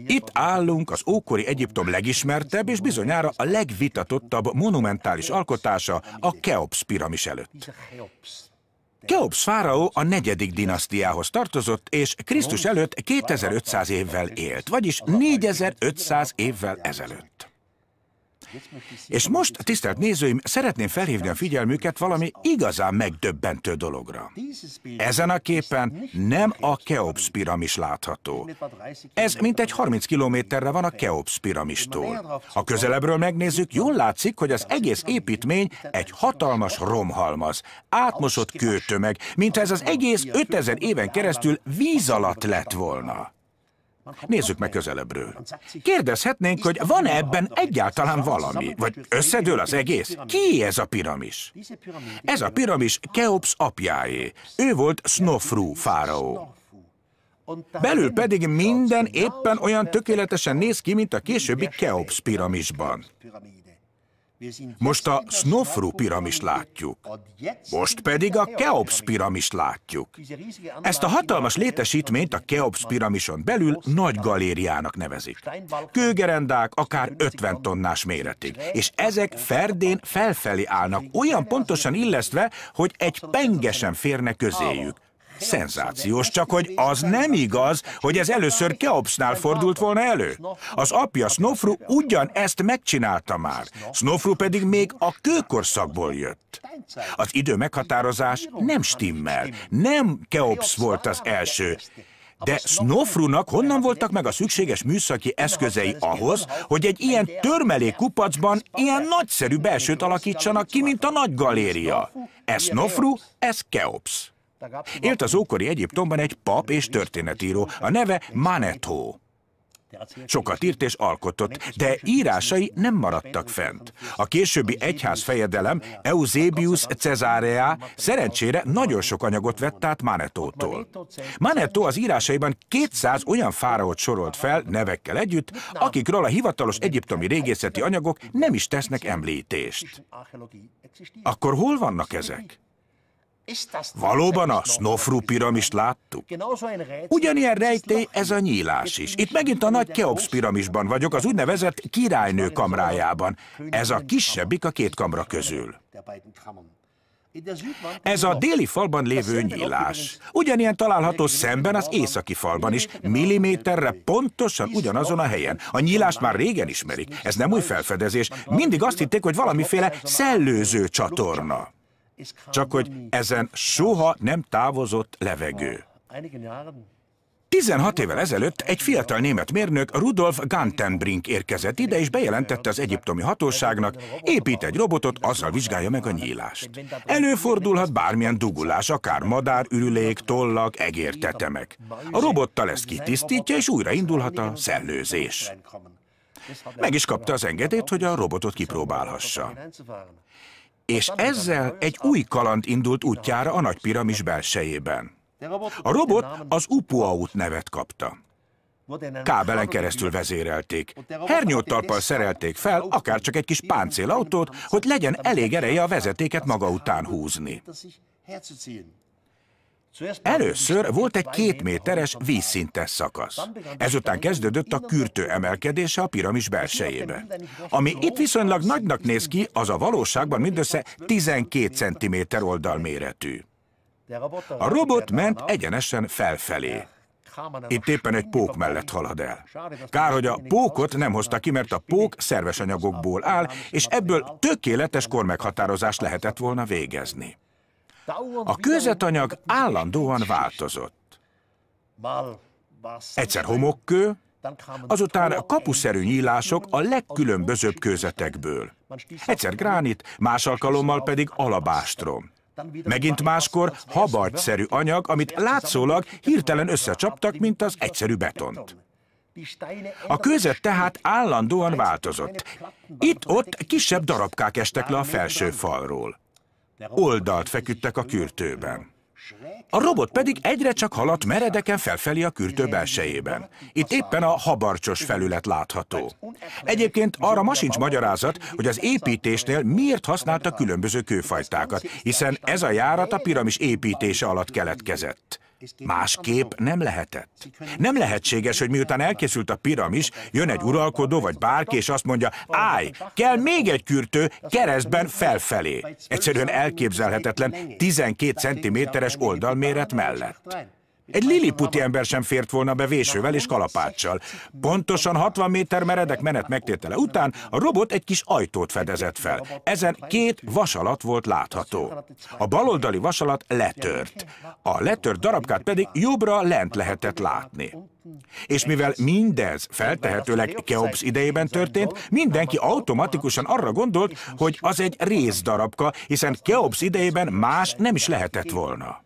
Itt állunk az ókori Egyiptom legismertebb és bizonyára a legvitatottabb monumentális alkotása, a Keops piramis előtt. Keops fáraó a negyedik dinasztiához tartozott, és Krisztus előtt 2500 évvel élt, vagyis 4500 évvel ezelőtt. És most, tisztelt nézőim, szeretném felhívni a figyelmüket valami igazán megdöbbentő dologra. Ezen a képen nem a Keops piramis látható. Ez mintegy 30 kilométerre van a Keops piramistól. Ha közelebbről megnézzük, jól látszik, hogy az egész építmény egy hatalmas romhalmaz, átmosott kőtömeg, mintha ez az egész 5000 éven keresztül víz alatt lett volna. Nézzük meg közelebbről. Kérdezhetnénk, hogy van-e ebben egyáltalán valami, vagy összedől az egész? Ki ez a piramis? Ez a piramis Keops apjáé. Ő volt Snofru fáraó. Belül pedig minden éppen olyan tökéletesen néz ki, mint a későbbi Keops piramisban. Most a Snofru piramis látjuk, most pedig a Keops piramis látjuk. Ezt a hatalmas létesítményt a Keops piramison belül nagy galériának nevezik. Kőgerendák akár 50 tonnás méretig, és ezek ferdén felfelé állnak, olyan pontosan illesztve, hogy egy penge sem férne közéjük. Szenzációs, csak hogy az nem igaz, hogy ez először Keopsnál fordult volna elő. Az apja Snofru ugyan ezt megcsinálta már, Snofru pedig még a kőkorszakból jött. Az idő meghatározás nem stimmel, nem Keops volt az első, de Snofrunak honnan voltak meg a szükséges műszaki eszközei ahhoz, hogy egy ilyen törmelé kupacban ilyen nagyszerű belsőt alakítsanak ki, mint a nagy galéria? Ez Snofru, ez Keops. Élt az ókori Egyiptomban egy pap és történetíró, a neve Manetho. Sokat írt és alkotott, de írásai nem maradtak fent. A későbbi egyház fejedelem Eusebius Cezárea, szerencsére nagyon sok anyagot vett át Manetótól. Manetó az írásaiban 200 olyan fáraót sorolt fel nevekkel együtt, akikről a hivatalos egyiptomi régészeti anyagok nem is tesznek említést. Akkor hol vannak ezek? Valóban a Snofru piramist láttuk? Ugyanilyen rejtély ez a nyílás is. Itt megint a nagy Keops piramisban vagyok, az úgynevezett királynő kamrájában. Ez a kisebbik a két kamra közül. Ez a déli falban lévő nyílás. Ugyanilyen található szemben az északi falban is, milliméterre pontosan ugyanazon a helyen. A nyílást már régen ismerik, ez nem új felfedezés. Mindig azt hitték, hogy valamiféle szellőző csatorna. Csak hogy ezen soha nem távozott levegő. 16 évvel ezelőtt egy fiatal német mérnök Rudolf Gantenbrink érkezett ide, és bejelentette az egyiptomi hatóságnak, épít egy robotot, azzal vizsgálja meg a nyílást. Előfordulhat bármilyen dugulás, akár madár, ürülék, tollak, egértetemek. A robottal ezt kitisztítja, és újra indulhat a szellőzés. Meg is kapta az engedélyt, hogy a robotot kipróbálhassa és ezzel egy új kaland indult útjára a nagy piramis belsejében. A robot az Upuaut nevet kapta. Kábelen keresztül vezérelték. Hernyótarpal szerelték fel, akár csak egy kis páncélautót, hogy legyen elég ereje a vezetéket maga után húzni. Először volt egy két méteres vízszintes szakasz. Ezután kezdődött a kürtő emelkedése a piramis belsejébe. Ami itt viszonylag nagynak néz ki, az a valóságban mindössze 12 cm oldalméretű. A robot ment egyenesen felfelé. Itt éppen egy pók mellett halad el. Kár, hogy a pókot nem hozta ki, mert a pók szerves anyagokból áll, és ebből tökéletes kormeghatározást lehetett volna végezni. A kőzetanyag állandóan változott. Egyszer homokkő, azután kapuszerű nyílások a legkülönbözőbb kőzetekből. Egyszer gránit, más alkalommal pedig alabástrom. Megint máskor habarcszerű anyag, amit látszólag hirtelen összecsaptak, mint az egyszerű betont. A kőzet tehát állandóan változott. Itt-ott kisebb darabkák estek le a felső falról oldalt feküdtek a kürtőben. A robot pedig egyre csak haladt meredeken felfelé a kürtő belsejében. Itt éppen a habarcsos felület látható. Egyébként arra ma sincs magyarázat, hogy az építésnél miért használta különböző kőfajtákat, hiszen ez a járat a piramis építése alatt keletkezett. Másképp nem lehetett. Nem lehetséges, hogy miután elkészült a piramis, jön egy uralkodó vagy bárki, és azt mondja, állj, kell még egy kürtő, keresztben felfelé. Egyszerűen elképzelhetetlen 12 cm-es oldalméret mellett. Egy liliputi ember sem fért volna be vésővel és kalapáccsal. Pontosan 60 méter meredek menet megtétele után a robot egy kis ajtót fedezett fel. Ezen két vasalat volt látható. A baloldali vasalat letört. A letört darabkát pedig jobbra lent lehetett látni. És mivel mindez feltehetőleg Keops idejében történt, mindenki automatikusan arra gondolt, hogy az egy részdarabka, hiszen Keops idejében más nem is lehetett volna.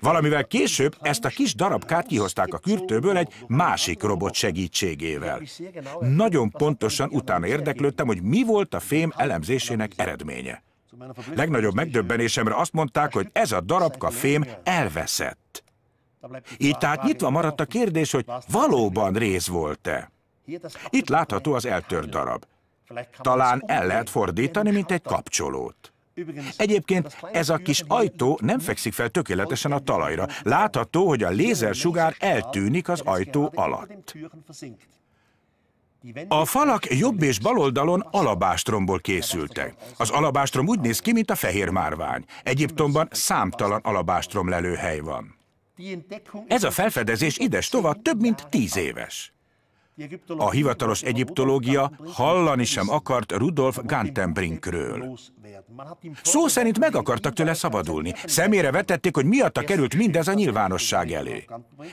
Valamivel később ezt a kis darabkát kihozták a kürtőből egy másik robot segítségével. Nagyon pontosan utána érdeklődtem, hogy mi volt a fém elemzésének eredménye. Legnagyobb megdöbbenésemre azt mondták, hogy ez a darabka fém elveszett. Így tehát nyitva maradt a kérdés, hogy valóban rész volt-e. Itt látható az eltört darab. Talán el lehet fordítani, mint egy kapcsolót. Egyébként ez a kis ajtó nem fekszik fel tökéletesen a talajra. Látható, hogy a lézersugár eltűnik az ajtó alatt. A falak jobb és bal oldalon alabástromból készültek. Az alabástrom úgy néz ki, mint a fehér márvány. Egyiptomban számtalan alabástrom lelőhely van. Ez a felfedezés ides tova több mint tíz éves. A hivatalos egyiptológia hallani sem akart Rudolf Gantenbrinkről. Szó szerint meg akartak tőle szabadulni. Szemére vetették, hogy miatta került mindez a nyilvánosság elé.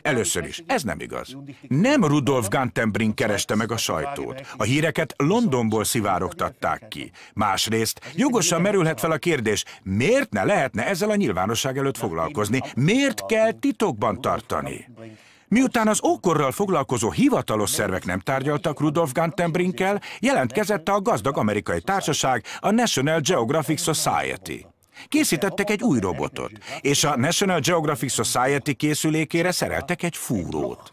Először is, ez nem igaz. Nem Rudolf Gantenbrink kereste meg a sajtót. A híreket Londonból szivárogtatták ki. Másrészt jogosan merülhet fel a kérdés, miért ne lehetne ezzel a nyilvánosság előtt foglalkozni? Miért kell titokban tartani? Miután az ókorral foglalkozó hivatalos szervek nem tárgyaltak Rudolf Gantenbrinkkel, jelentkezett a gazdag amerikai társaság, a National Geographic Society. Készítettek egy új robotot, és a National Geographic Society készülékére szereltek egy fúrót.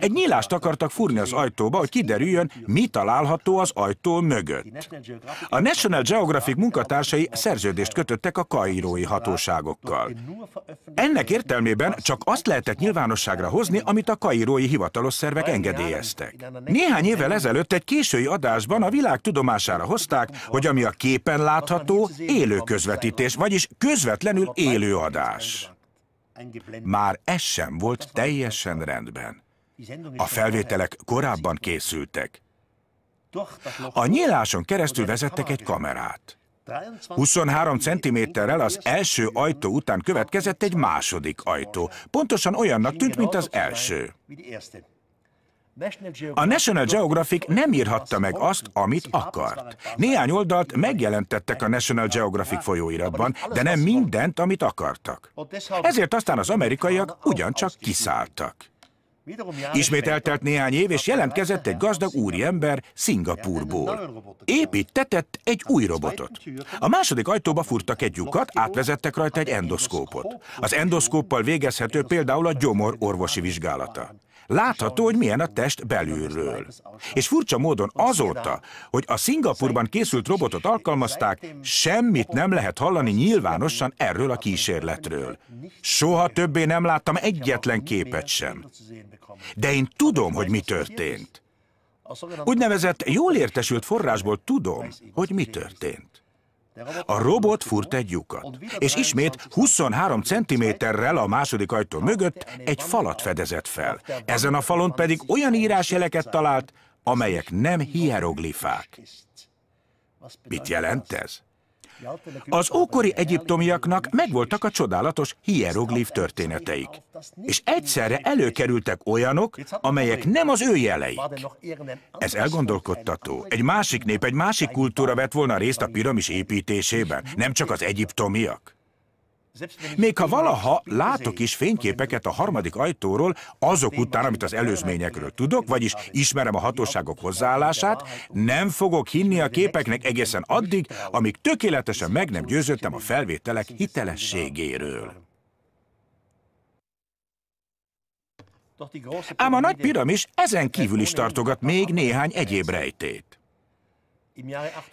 Egy nyílást akartak fúrni az ajtóba, hogy kiderüljön, mi található az ajtó mögött. A National Geographic munkatársai szerződést kötöttek a kairói hatóságokkal. Ennek értelmében csak azt lehetett nyilvánosságra hozni, amit a kairói hivatalos szervek engedélyeztek. Néhány évvel ezelőtt egy késői adásban a világ tudomására hozták, hogy ami a képen látható, élő közvetítés, vagyis közvetlenül élőadás. Már ez sem volt teljesen rendben. A felvételek korábban készültek. A nyíláson keresztül vezettek egy kamerát. 23 centiméterrel az első ajtó után következett egy második ajtó. Pontosan olyannak tűnt, mint az első. A National Geographic nem írhatta meg azt, amit akart. Néhány oldalt megjelentettek a National Geographic folyóiratban, de nem mindent, amit akartak. Ezért aztán az amerikaiak ugyancsak kiszálltak. Ismét eltelt néhány év, és jelentkezett egy gazdag úriember Szingapúrból. Építetett egy új robotot. A második ajtóba furtak egy lyukat, átvezettek rajta egy endoszkópot. Az endoszkóppal végezhető például a gyomor orvosi vizsgálata. Látható, hogy milyen a test belülről. És furcsa módon azóta, hogy a Szingapurban készült robotot alkalmazták, semmit nem lehet hallani nyilvánosan erről a kísérletről. Soha többé nem láttam egyetlen képet sem. De én tudom, hogy mi történt. Úgynevezett jól értesült forrásból tudom, hogy mi történt. A robot furt egy lyukat, és ismét 23 centiméterrel a második ajtó mögött egy falat fedezett fel. Ezen a falon pedig olyan írásjeleket talált, amelyek nem hieroglifák. Mit jelent ez? Az ókori egyiptomiaknak megvoltak a csodálatos hieroglif történeteik, és egyszerre előkerültek olyanok, amelyek nem az ő jeleik. Ez elgondolkodtató. Egy másik nép, egy másik kultúra vett volna részt a piramis építésében, nem csak az egyiptomiak. Még ha valaha látok is fényképeket a harmadik ajtóról, azok után, amit az előzményekről tudok, vagyis ismerem a hatóságok hozzáállását, nem fogok hinni a képeknek egészen addig, amíg tökéletesen meg nem győződtem a felvételek hitelességéről. Ám a nagy piramis ezen kívül is tartogat még néhány egyéb rejtét.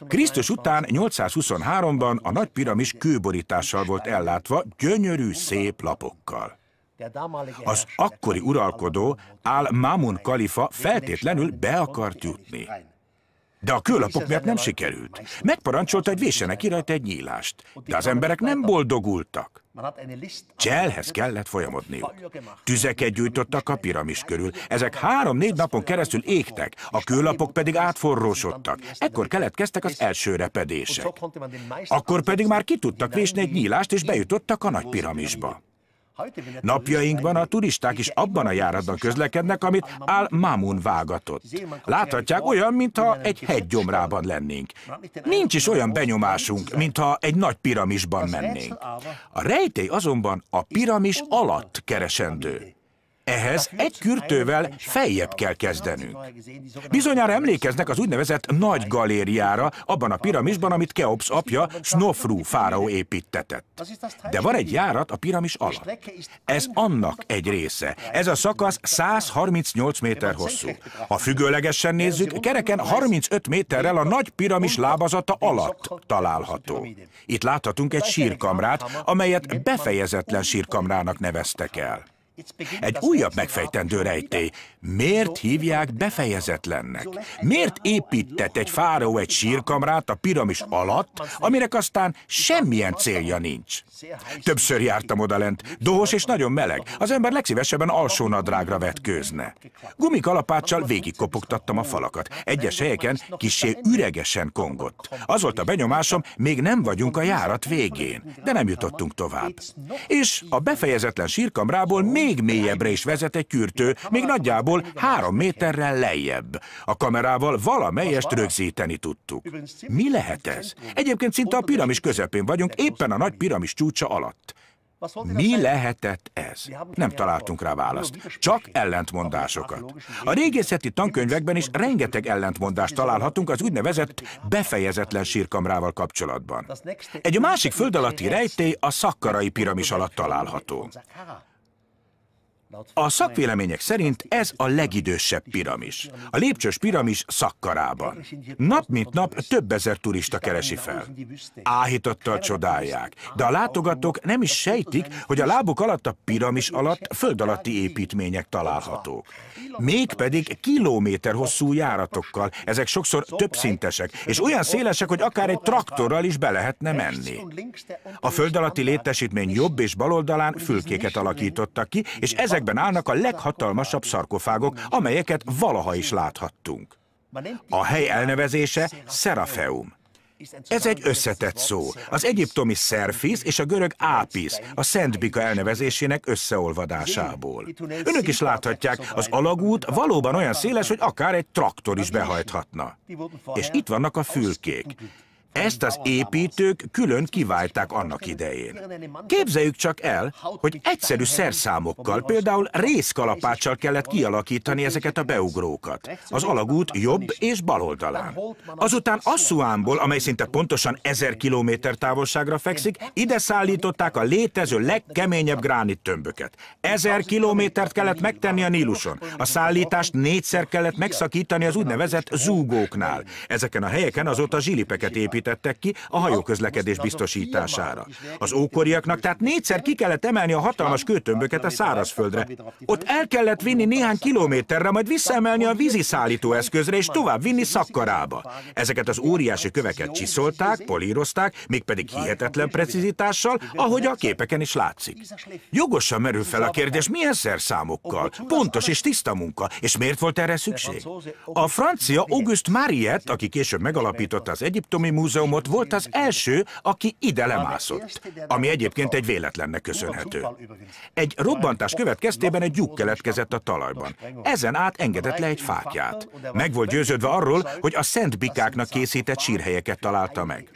Krisztus után 823-ban a nagy piramis kőborítással volt ellátva, gyönyörű, szép lapokkal. Az akkori uralkodó Al-Mamun kalifa feltétlenül be akart jutni. De a kőlapok miatt nem sikerült. Megparancsolta, hogy vésenek ki rajta egy nyílást. De az emberek nem boldogultak. Cselhez kellett folyamodniuk. Tüzeket gyújtottak a piramis körül. Ezek három-négy napon keresztül égtek, a kőlapok pedig átforrósodtak. Ekkor keletkeztek az első repedések. Akkor pedig már ki tudtak vésni egy nyílást, és bejutottak a nagy piramisba. Napjainkban a turisták is abban a járatban közlekednek, amit Al Mamun vágatott. Láthatják olyan, mintha egy hegygyomrában lennénk. Nincs is olyan benyomásunk, mintha egy nagy piramisban mennénk. A rejtély azonban a piramis alatt keresendő. Ehhez egy kürtővel feljebb kell kezdenünk. Bizonyára emlékeznek az úgynevezett nagy galériára, abban a piramisban, amit Keops apja, Snofru fáraó építetett. De van egy járat a piramis alatt. Ez annak egy része. Ez a szakasz 138 méter hosszú. Ha függőlegesen nézzük, kereken 35 méterrel a nagy piramis lábazata alatt található. Itt láthatunk egy sírkamrát, amelyet befejezetlen sírkamrának neveztek el. Egy újabb megfejtendő rejtély. Miért hívják befejezetlennek? Miért épített egy fáraó egy sírkamrát a piramis alatt, aminek aztán semmilyen célja nincs? Többször jártam odalent. Dohos és nagyon meleg. Az ember legszívesebben alsó nadrágra vetkőzne. alapáccsal végigkopogtattam a falakat. Egyes helyeken kisé üregesen kongott. Az volt a benyomásom, még nem vagyunk a járat végén, de nem jutottunk tovább. És a befejezetlen sírkamrából még mélyebbre is vezet egy kürtő, még nagyjából három méterrel lejjebb. A kamerával valamelyest rögzíteni tudtuk. Mi lehet ez? Egyébként szinte a piramis közepén vagyunk, éppen a nagy piramis csúcs csúcsa alatt. Mi lehetett ez? Nem találtunk rá választ, csak ellentmondásokat. A régészeti tankönyvekben is rengeteg ellentmondást találhatunk az úgynevezett befejezetlen sírkamrával kapcsolatban. Egy másik föld alatti rejtély a szakkarai piramis alatt található. A szakvélemények szerint ez a legidősebb piramis. A lépcsős piramis szakkarában. Nap mint nap több ezer turista keresi fel. Áhítattal csodálják, de a látogatók nem is sejtik, hogy a lábuk alatt a piramis alatt föld alatti építmények találhatók. Mégpedig kilométer hosszú járatokkal, ezek sokszor többszintesek, és olyan szélesek, hogy akár egy traktorral is be lehetne menni. A föld alatti létesítmény jobb és baloldalán fülkéket alakítottak ki, és ezek épületekben állnak a leghatalmasabb szarkofágok, amelyeket valaha is láthattunk. A hely elnevezése Serafeum. Ez egy összetett szó. Az egyiptomi szerfisz és a görög ápisz, a Szent Bika elnevezésének összeolvadásából. Önök is láthatják, az alagút valóban olyan széles, hogy akár egy traktor is behajthatna. És itt vannak a fülkék. Ezt az építők külön kiválták annak idején. Képzeljük csak el, hogy egyszerű szerszámokkal, például részkalapáccsal kellett kialakítani ezeket a beugrókat. Az alagút jobb és bal oldalán. Azután Assuánból, amely szinte pontosan 1000 kilométer távolságra fekszik, ide szállították a létező legkeményebb gránit tömböket. 1000 kilométert kellett megtenni a Níluson. A szállítást négyszer kellett megszakítani az úgynevezett zúgóknál. Ezeken a helyeken azóta zsilipeket épít építettek ki a hajóközlekedés biztosítására. Az ókoriaknak tehát négyszer ki kellett emelni a hatalmas kőtömböket a szárazföldre. Ott el kellett vinni néhány kilométerre, majd visszaemelni a vízi eszközre és tovább vinni szakkarába. Ezeket az óriási köveket csiszolták, polírozták, mégpedig hihetetlen precizitással, ahogy a képeken is látszik. Jogosan merül fel a kérdés, milyen szerszámokkal? Pontos és tiszta munka, és miért volt erre szükség? A francia August Mariette, aki később megalapította az egyiptomi múzeumot, múzeumot, volt az első, aki ide lemászott, ami egyébként egy véletlennek köszönhető. Egy robbantás következtében egy lyuk keletkezett a talajban. Ezen át engedett le egy fákját. Meg volt győződve arról, hogy a szent bikáknak készített sírhelyeket találta meg.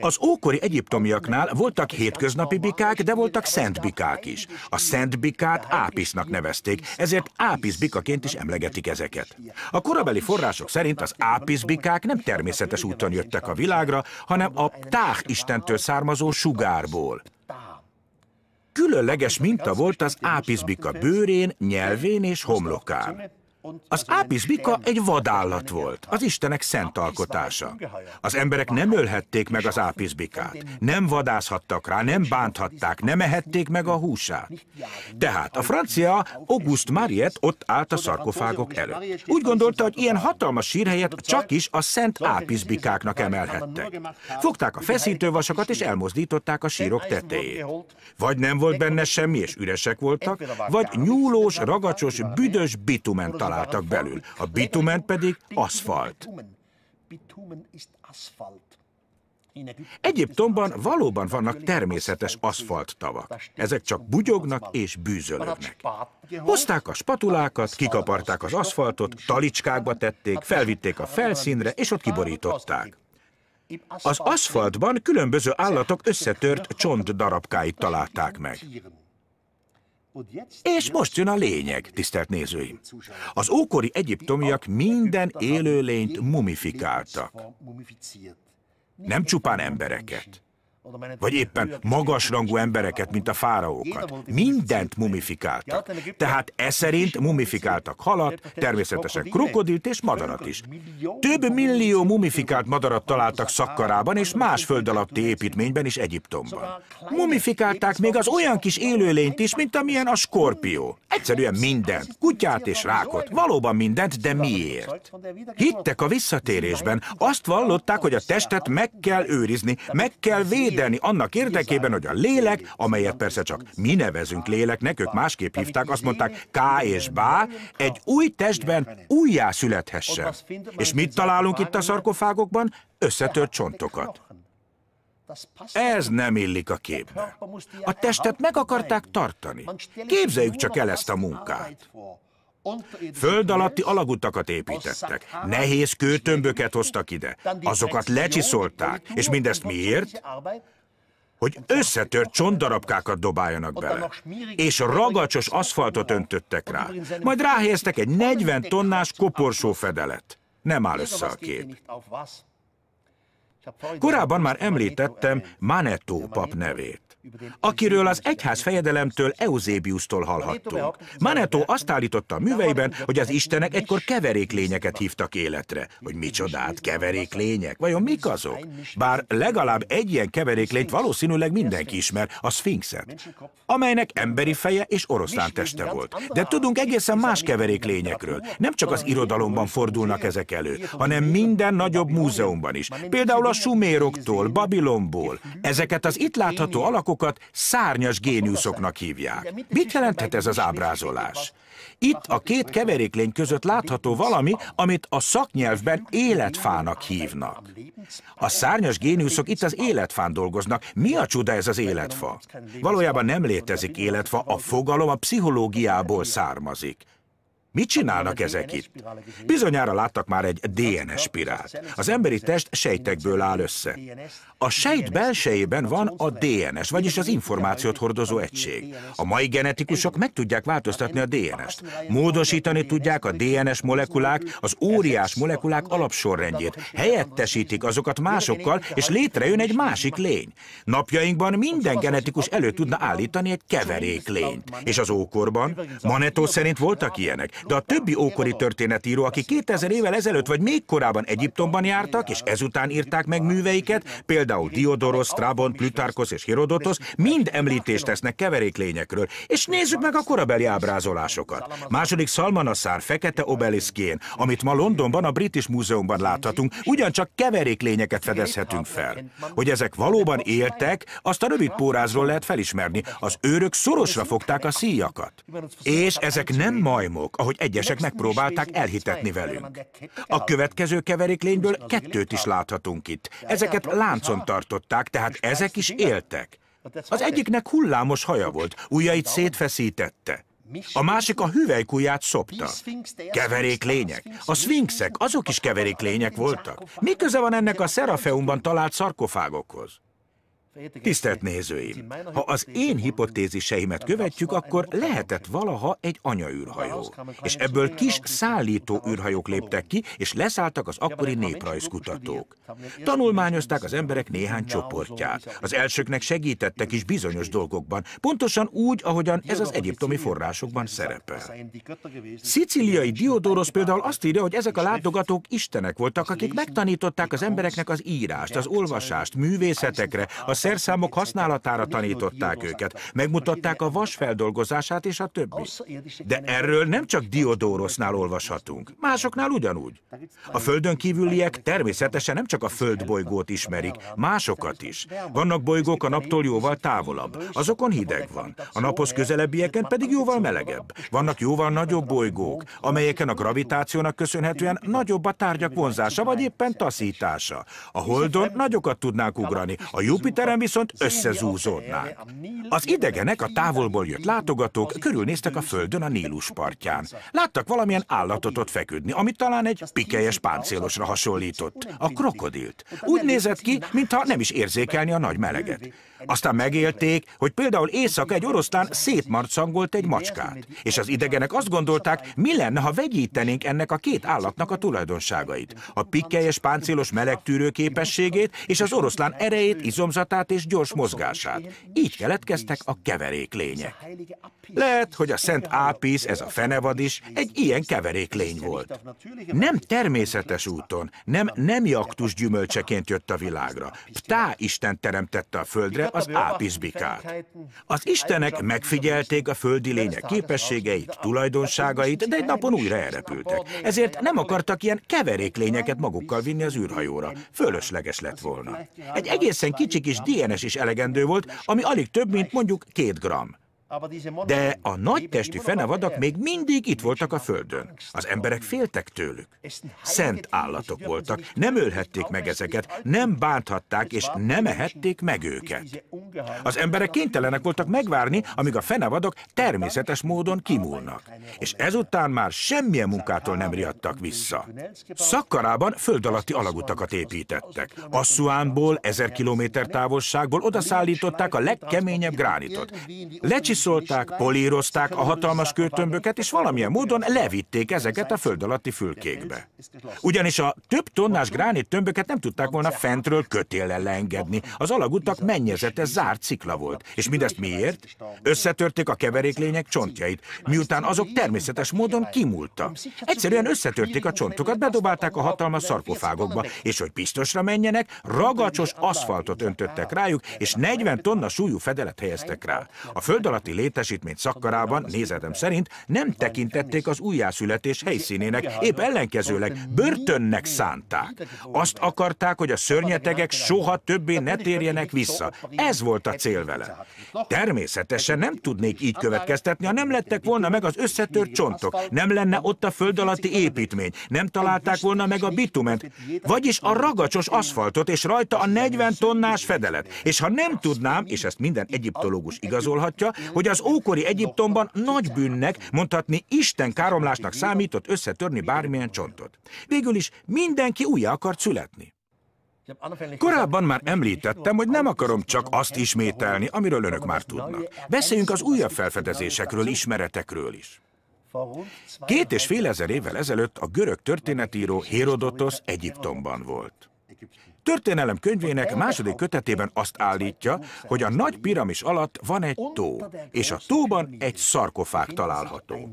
Az ókori egyiptomiaknál voltak hétköznapi bikák, de voltak szent bikák is. A szent bikát ápisznak nevezték, ezért ápisz bikaként is emlegetik ezeket. A korabeli források szerint az ápisz bikák nem természetes úton jöttek a világra, hanem a táh istentől származó sugárból. Különleges minta volt az ápiszbika bőrén, nyelvén és homlokán. Az ápis bika egy vadállat volt, az istenek szent alkotása. Az emberek nem ölhették meg az ápis bikát, nem vadászhattak rá, nem bánthatták, nem ehették meg a húsát. Tehát a francia August Mariette ott állt a szarkofágok előtt. Úgy gondolta, hogy ilyen hatalmas sírhelyet csak is a szent ápizbikáknak emelhettek. Fogták a feszítővasakat és elmozdították a sírok tetejét. Vagy nem volt benne semmi és üresek voltak, vagy nyúlós, ragacsos, büdös bitumen találtak találtak belül, a bitumen pedig aszfalt. Egyiptomban valóban vannak természetes aszfalt tavak. Ezek csak bugyognak és bűzölögnek. Hozták a spatulákat, kikaparták az aszfaltot, talicskákba tették, felvitték a felszínre, és ott kiborították. Az aszfaltban különböző állatok összetört csontdarabkáit találták meg. És most jön a lényeg, tisztelt nézőim. Az ókori egyiptomiak minden élőlényt mumifikáltak. Nem csupán embereket vagy éppen magasrangú embereket, mint a fáraókat. Mindent mumifikáltak. Tehát e szerint mumifikáltak halat, természetesen krokodilt és madarat is. Több millió mumifikált madarat találtak Szakkarában és más föld alatti építményben is Egyiptomban. Mumifikálták még az olyan kis élőlényt is, mint amilyen a skorpió. Egyszerűen mindent, kutyát és rákot, valóban mindent, de miért? Hittek a visszatérésben, azt vallották, hogy a testet meg kell őrizni, meg kell védeni, védeni annak érdekében, hogy a lélek, amelyet persze csak mi nevezünk léleknek, ők másképp hívták, azt mondták K és Bá, egy új testben újjá születhessen. És mit találunk itt a szarkofágokban? Összetört csontokat. Ez nem illik a képbe. A testet meg akarták tartani. Képzeljük csak el ezt a munkát. Föld alatti alagutakat építettek, nehéz kőtömböket hoztak ide, azokat lecsiszolták, és mindezt miért? hogy összetört csontdarabkákat dobáljanak bele, és ragacsos aszfaltot öntöttek rá. Majd ráhelyeztek egy 40 tonnás koporsó fedelet. Nem áll össze a kép. Korábban már említettem Manetó pap nevét akiről az egyház fejedelemtől Euzébiustól hallhattunk. Manetó azt állította a műveiben, hogy az istenek egykor keveréklényeket hívtak életre. Hogy micsodát, keveréklények? Vajon mik azok? Bár legalább egy ilyen keveréklényt valószínűleg mindenki ismer, a szfinxet, amelynek emberi feje és oroszlán teste volt. De tudunk egészen más keveréklényekről. Nem csak az irodalomban fordulnak ezek elő, hanem minden nagyobb múzeumban is. Például a suméroktól, Babilonból. Ezeket az itt látható alakok gyilkosokat szárnyas géniuszoknak hívják. Mit jelenthet ez az ábrázolás? Itt a két keveréklény között látható valami, amit a szaknyelvben életfának hívnak. A szárnyas géniuszok itt az életfán dolgoznak. Mi a csuda ez az életfa? Valójában nem létezik életfa, a fogalom a pszichológiából származik. Mit csinálnak ezek itt? Bizonyára láttak már egy DNS spirált. Az emberi test sejtekből áll össze. A sejt belsejében van a DNS, vagyis az információt hordozó egység. A mai genetikusok meg tudják változtatni a DNS-t. Módosítani tudják a DNS molekulák, az óriás molekulák alapsorrendjét. Helyettesítik azokat másokkal, és létrejön egy másik lény. Napjainkban minden genetikus elő tudna állítani egy keverék lényt. És az ókorban? Manetó szerint voltak ilyenek de a többi ókori történetíró, aki 2000 évvel ezelőtt vagy még korábban Egyiptomban jártak, és ezután írták meg műveiket, például Diodoros, Strabon, Plutarkos és Herodotos, mind említést tesznek keveréklényekről. És nézzük meg a korabeli ábrázolásokat. Második Szalmanaszár fekete obeliszkén, amit ma Londonban a British Múzeumban láthatunk, ugyancsak keveréklényeket fedezhetünk fel. Hogy ezek valóban éltek, azt a rövid pórázról lehet felismerni. Az őrök szorosra fogták a szíjakat. És ezek nem majmok, ahogy hogy egyesek megpróbálták elhitetni velünk. A következő keveréklényből kettőt is láthatunk itt. Ezeket láncon tartották, tehát ezek is éltek. Az egyiknek hullámos haja volt, ujjait szétfeszítette. A másik a hüvelykujját szopta. Keverék lények. A szfinxek, azok is keverék lények voltak. Mi köze van ennek a szerafeumban talált szarkofágokhoz? Tisztelt nézőim, ha az én hipotéziseimet követjük, akkor lehetett valaha egy anyaűrhajó. És ebből kis szállító űrhajók léptek ki, és leszálltak az akkori néprajzkutatók. Tanulmányozták az emberek néhány csoportját. Az elsőknek segítettek is bizonyos dolgokban, pontosan úgy, ahogyan ez az egyiptomi forrásokban szerepel. Sziciliai Diodoros például azt írja, hogy ezek a látogatók istenek voltak, akik megtanították az embereknek az írást, az olvasást, művészetekre, a szerszámok használatára tanították őket, megmutatták a vas feldolgozását és a többi. De erről nem csak Diodorosznál olvashatunk, másoknál ugyanúgy. A földön kívüliek természetesen nem csak a földbolygót ismerik, másokat is. Vannak bolygók a naptól jóval távolabb, azokon hideg van, a naphoz közelebbieken pedig jóval melegebb. Vannak jóval nagyobb bolygók, amelyeken a gravitációnak köszönhetően nagyobb a tárgyak vonzása, vagy éppen taszítása. A Holdon nagyokat tudnánk ugrani, a Jupiteren közben viszont összezúzódnánk. Az idegenek, a távolból jött látogatók körülnéztek a földön a Nílus partján. Láttak valamilyen állatot ott feküdni, amit talán egy pikelyes páncélosra hasonlított, a krokodilt. Úgy nézett ki, mintha nem is érzékelni a nagy meleget. Aztán megélték, hogy például éjszaka egy oroszlán szétmarcangolt egy macskát, és az idegenek azt gondolták, mi lenne, ha vegyítenénk ennek a két állatnak a tulajdonságait, a pikkelyes páncélos melegtűrő képességét és az oroszlán erejét, izomzatát és gyors mozgását. Így keletkeztek a keverék lények. Lehet, hogy a Szent Ápis, ez a fenevad is, egy ilyen keverék lény volt. Nem természetes úton, nem nem jaktus gyümölcseként jött a világra. Ptá Isten teremtette a földre, az ápisbikát. Az istenek megfigyelték a földi lények képességeit, tulajdonságait, de egy napon újra elrepültek. Ezért nem akartak ilyen keverék lényeket magukkal vinni az űrhajóra. Fölösleges lett volna. Egy egészen kicsi kis DNS is elegendő volt, ami alig több, mint mondjuk két gram. De a nagy testű fenevadak még mindig itt voltak a földön. Az emberek féltek tőlük. Szent állatok voltak, nem ölhették meg ezeket, nem bánthatták és nem ehették meg őket. Az emberek kénytelenek voltak megvárni, amíg a fenevadok természetes módon kimúlnak. És ezután már semmilyen munkától nem riadtak vissza. Szakkarában föld alatti alagutakat építettek. Asszuánból, ezer kilométer távolságból odaszállították a legkeményebb gránitot. Lecsi kicsiszolták, polírozták a hatalmas kőtömböket, és valamilyen módon levitték ezeket a föld alatti fülkékbe. Ugyanis a több tonnás gránit tömböket nem tudták volna fentről kötéllel leengedni. Az alagutak mennyezete zárt cikla volt. És mindezt miért? Összetörték a keveréklények csontjait, miután azok természetes módon kimúltak. Egyszerűen összetörték a csontokat, bedobálták a hatalmas szarkofágokba, és hogy biztosra menjenek, ragacsos aszfaltot öntöttek rájuk, és 40 tonna súlyú fedelet helyeztek rá. A föld alatt gyárati létesítmény szakkarában nézetem szerint nem tekintették az újjászületés helyszínének, épp ellenkezőleg börtönnek szánták. Azt akarták, hogy a szörnyetegek soha többé ne térjenek vissza. Ez volt a cél vele. Természetesen nem tudnék így következtetni, ha nem lettek volna meg az összetört csontok, nem lenne ott a föld alatti építmény, nem találták volna meg a bitument, vagyis a ragacsos aszfaltot, és rajta a 40 tonnás fedelet. És ha nem tudnám, és ezt minden egyiptológus igazolhatja, hogy az ókori Egyiptomban nagy bűnnek, mondhatni Isten káromlásnak számított összetörni bármilyen csontot. Végül is mindenki újra akart születni. Korábban már említettem, hogy nem akarom csak azt ismételni, amiről önök már tudnak. Beszéljünk az újabb felfedezésekről, ismeretekről is. Két és fél ezer évvel ezelőtt a görög történetíró Herodotos Egyiptomban volt. Történelem könyvének második kötetében azt állítja, hogy a nagy piramis alatt van egy tó, és a tóban egy szarkofág található.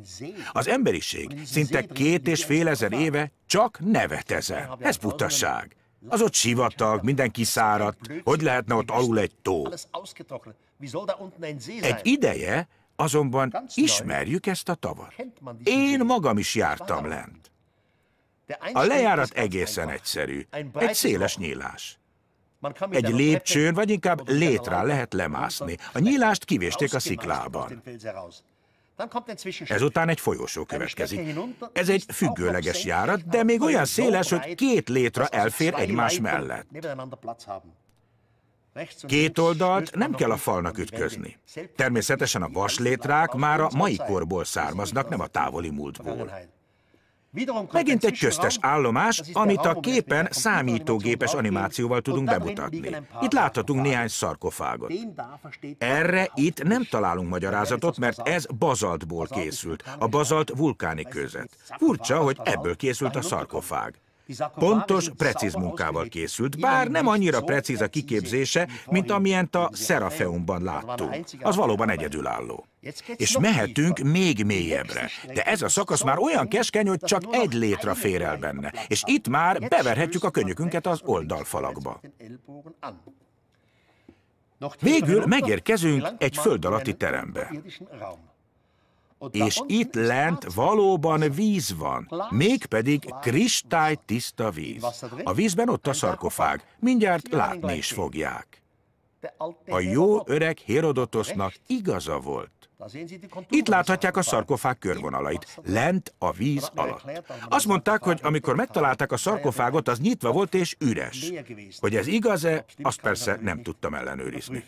Az emberiség szinte két és fél ezer éve csak nevet Ez butaság. Az ott sivatag, mindenki száradt, hogy lehetne ott alul egy tó. Egy ideje, azonban ismerjük ezt a tavat. Én magam is jártam lent. A lejárat egészen egyszerű. Egy széles nyílás. Egy lépcsőn, vagy inkább létrán lehet lemászni. A nyílást kivésték a sziklában. Ezután egy folyosó következik. Ez egy függőleges járat, de még olyan széles, hogy két létra elfér egymás mellett. Két oldalt nem kell a falnak ütközni. Természetesen a vaslétrák már a mai korból származnak, nem a távoli múltból. Megint egy köztes állomás, amit a képen számítógépes animációval tudunk bemutatni. Itt láthatunk néhány szarkofágot. Erre itt nem találunk magyarázatot, mert ez bazaltból készült, a bazalt vulkáni között. Furcsa, hogy ebből készült a szarkofág. Pontos, precíz munkával készült, bár nem annyira precíz a kiképzése, mint amilyent a Serafeumban láttunk. Az valóban egyedülálló. És mehetünk még mélyebbre, de ez a szakasz már olyan keskeny, hogy csak egy létra fér el benne, és itt már beverhetjük a könyökünket az oldalfalakba. Végül megérkezünk egy föld alatti terembe és itt lent valóban víz van, mégpedig kristálytiszta víz. A vízben ott a szarkofág, mindjárt látni is fogják. A jó öreg Herodotosnak igaza volt. Itt láthatják a szarkofág körvonalait, lent a víz alatt. Azt mondták, hogy amikor megtalálták a szarkofágot, az nyitva volt és üres. Hogy ez igaz-e, azt persze nem tudtam ellenőrizni.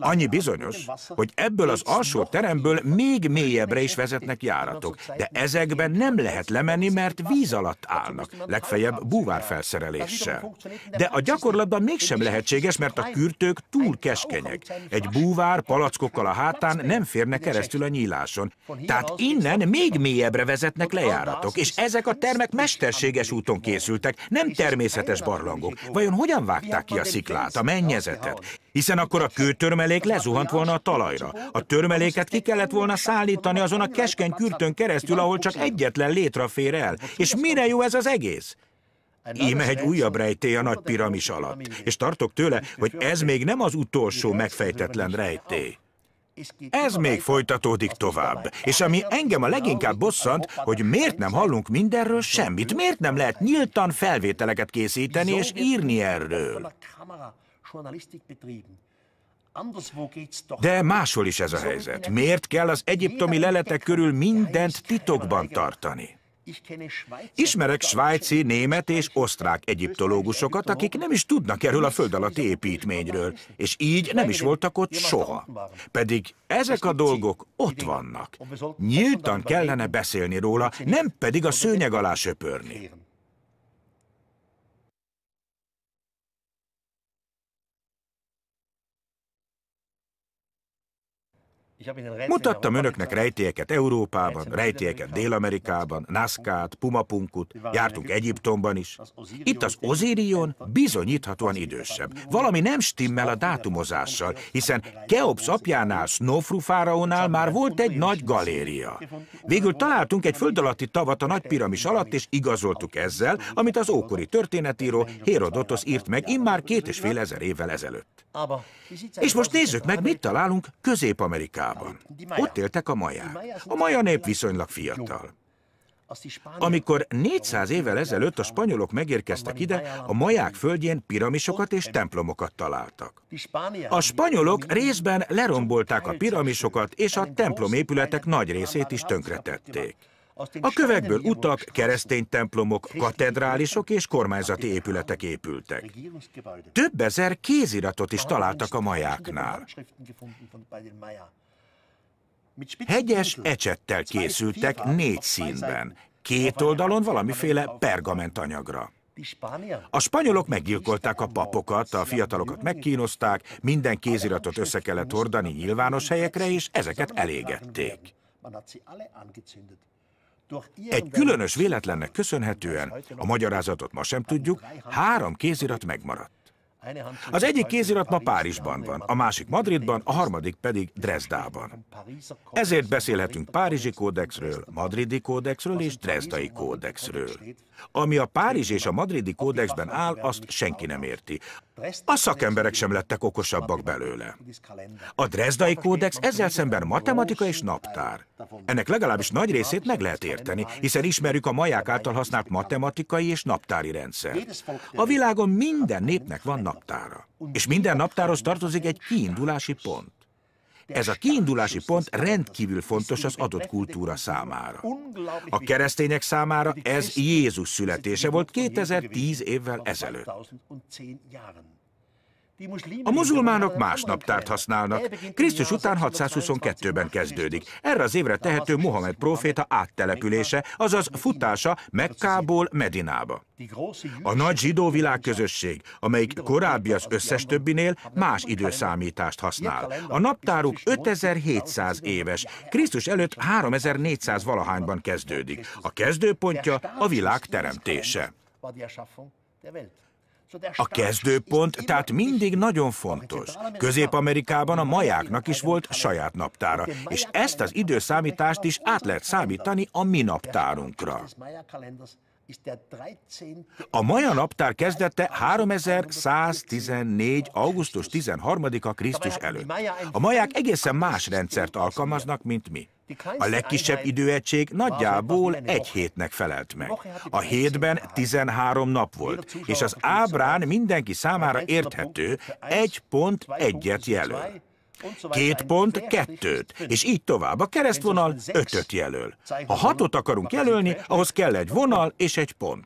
Annyi bizonyos, hogy ebből az alsó teremből még mélyebbre is vezetnek járatok, de ezekben nem lehet lemenni, mert víz alatt állnak, legfeljebb búvárfelszereléssel. De a gyakorlatban mégsem lehetséges, mert a kürtők túl keskenyek. Egy búvár palackokkal a hátán nem férne keresztül a nyíláson. Tehát innen még mélyebbre vezetnek lejáratok, és ezek a termek mesterséges úton készültek, nem természetes barlangok. Vajon hogyan vágták ki a sziklát, a mennyezetet? Hiszen akkor a kőtörmelék lezuhant volna a talajra. A törmeléket ki kellett volna szállítani azon a keskeny kürtön keresztül, ahol csak egyetlen létra fér el. És mire jó ez az egész? Íme egy újabb rejtély a nagy piramis alatt, és tartok tőle, hogy ez még nem az utolsó megfejtetlen rejtély. Ez még folytatódik tovább, és ami engem a leginkább bosszant, hogy miért nem hallunk mindenről semmit, miért nem lehet nyíltan felvételeket készíteni és írni erről. De máshol is ez a helyzet. Miért kell az egyiptomi leletek körül mindent titokban tartani? Ismerek svájci, német és osztrák egyiptológusokat, akik nem is tudnak erről a föld alatti építményről, és így nem is voltak ott soha. Pedig ezek a dolgok ott vannak. Nyíltan kellene beszélni róla, nem pedig a szőnyeg alá söpörni. Mutattam önöknek rejtélyeket Európában, rejtélyeket Dél-Amerikában, Nazcát, Pumapunkut, jártunk Egyiptomban is. Itt az Ozirion bizonyíthatóan idősebb. Valami nem stimmel a dátumozással, hiszen Keops apjánál, Snofru fáraónál már volt egy nagy galéria. Végül találtunk egy föld alatti tavat a nagy piramis alatt, és igazoltuk ezzel, amit az ókori történetíró Herodotos írt meg immár két és fél ezer évvel ezelőtt. És most nézzük meg, mit találunk Közép-Amerikában. Majában. Ott éltek a maják. A maja nép viszonylag fiatal. Amikor 400 évvel ezelőtt a spanyolok megérkeztek ide, a maják földjén piramisokat és templomokat találtak. A spanyolok részben lerombolták a piramisokat, és a templomépületek nagy részét is tönkretették. A kövekből utak, keresztény templomok, katedrálisok és kormányzati épületek épültek. Több ezer kéziratot is találtak a majáknál. Hegyes ecsettel készültek négy színben, két oldalon valamiféle pergament anyagra. A spanyolok meggyilkolták a papokat, a fiatalokat megkínozták, minden kéziratot össze kellett hordani nyilvános helyekre, és ezeket elégették. Egy különös véletlennek köszönhetően, a magyarázatot ma sem tudjuk, három kézirat megmaradt. Az egyik kézirat ma Párizsban van, a másik Madridban, a harmadik pedig Dresdában. Ezért beszélhetünk Párizsi kódexről, Madridi kódexről és Dresdai kódexről. Ami a Párizs és a Madridi kódexben áll, azt senki nem érti. A szakemberek sem lettek okosabbak belőle. A Dresdai Kódex ezzel szemben matematika és naptár. Ennek legalábbis nagy részét meg lehet érteni, hiszen ismerjük a maják által használt matematikai és naptári rendszer. A világon minden népnek van naptára, és minden naptárhoz tartozik egy kiindulási pont. Ez a kiindulási pont rendkívül fontos az adott kultúra számára. A keresztények számára ez Jézus születése volt 2010 évvel ezelőtt. A muzulmánok más naptárt használnak. Krisztus után 622-ben kezdődik. Erre az évre tehető Mohamed próféta áttelepülése, azaz futása Mekkából Medinába. A nagy zsidó világközösség, amelyik korábbi az összes többinél, más időszámítást használ. A naptáruk 5700 éves, Krisztus előtt 3400 valahányban kezdődik. A kezdőpontja a világ teremtése. A kezdőpont tehát mindig nagyon fontos. Közép-Amerikában a majáknak is volt saját naptára, és ezt az időszámítást is át lehet számítani a mi naptárunkra. A maja naptár kezdete 3114. augusztus 13-a Krisztus előtt. A maják egészen más rendszert alkalmaznak, mint mi. A legkisebb időegység nagyjából egy hétnek felelt meg. A hétben 13 nap volt, és az ábrán mindenki számára érthető egy pont egyet jelöl. Két pont kettőt, és így tovább. A keresztvonal ötöt jelöl. Ha hatot akarunk jelölni, ahhoz kell egy vonal és egy pont.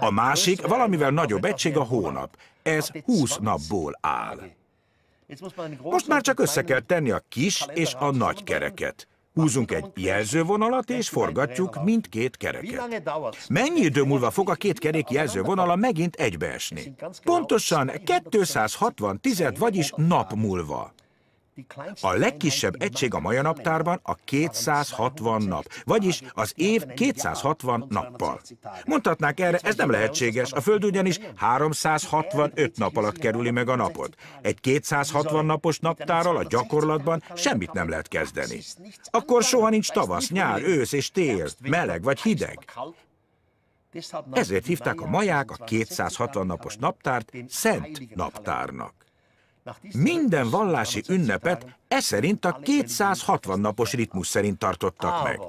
A másik valamivel nagyobb egység a hónap. Ez 20 napból áll. Most már csak össze kell tenni a kis és a nagy kereket. Húzunk egy jelzővonalat, és forgatjuk mindkét kereket. Mennyi idő múlva fog a két kerék jelzővonala megint egybeesni? Pontosan 260 tized, vagyis nap múlva. A legkisebb egység a maja naptárban a 260 nap, vagyis az év 260 nappal. Mondhatnák erre, ez nem lehetséges, a Föld ugyanis 365 nap alatt kerüli meg a napot. Egy 260 napos naptárral a gyakorlatban semmit nem lehet kezdeni. Akkor soha nincs tavasz, nyár, ősz és tél, meleg vagy hideg. Ezért hívták a maják a 260 napos naptárt szent naptárnak. Minden vallási ünnepet e szerint a 260 napos ritmus szerint tartottak meg.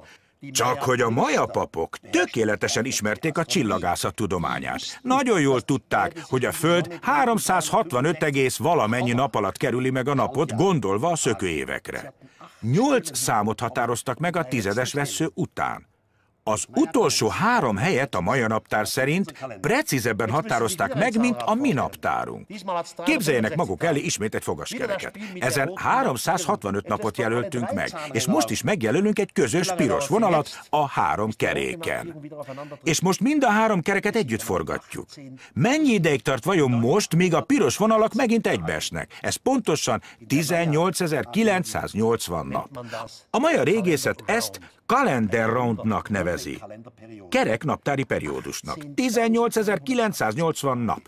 Csak hogy a maja papok tökéletesen ismerték a csillagászat tudományát. Nagyon jól tudták, hogy a Föld 365, egész valamennyi nap alatt kerüli meg a napot, gondolva a szökőévekre. Nyolc számot határoztak meg a tizedes vesző után. Az utolsó három helyet a maja naptár szerint precízebben határozták meg, mint a mi naptárunk. Képzeljenek maguk elé ismét egy fogaskereket. Ezen 365 napot jelöltünk meg, és most is megjelölünk egy közös piros vonalat a három keréken. És most mind a három kereket együtt forgatjuk. Mennyi ideig tart vajon most, míg a piros vonalak megint egybeesnek? Ez pontosan 18.980 nap. A maja régészet ezt kalender Roundnak nevezi. Kerek naptári periódusnak. 18.980 nap.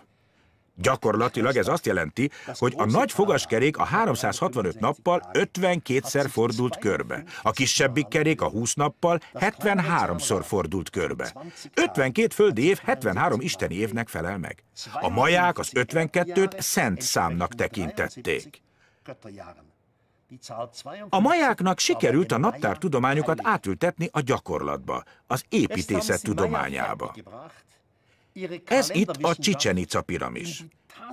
Gyakorlatilag ez azt jelenti, hogy a nagy fogaskerék a 365 nappal 52-szer fordult körbe, a kisebbik kerék a 20 nappal 73-szor fordult körbe. 52 földi év 73 isteni évnek felel meg. A maják az 52-t szent számnak tekintették. A majáknak sikerült a tudományukat átültetni a gyakorlatba, az építészet tudományába. Ez itt a Csicsenica piramis.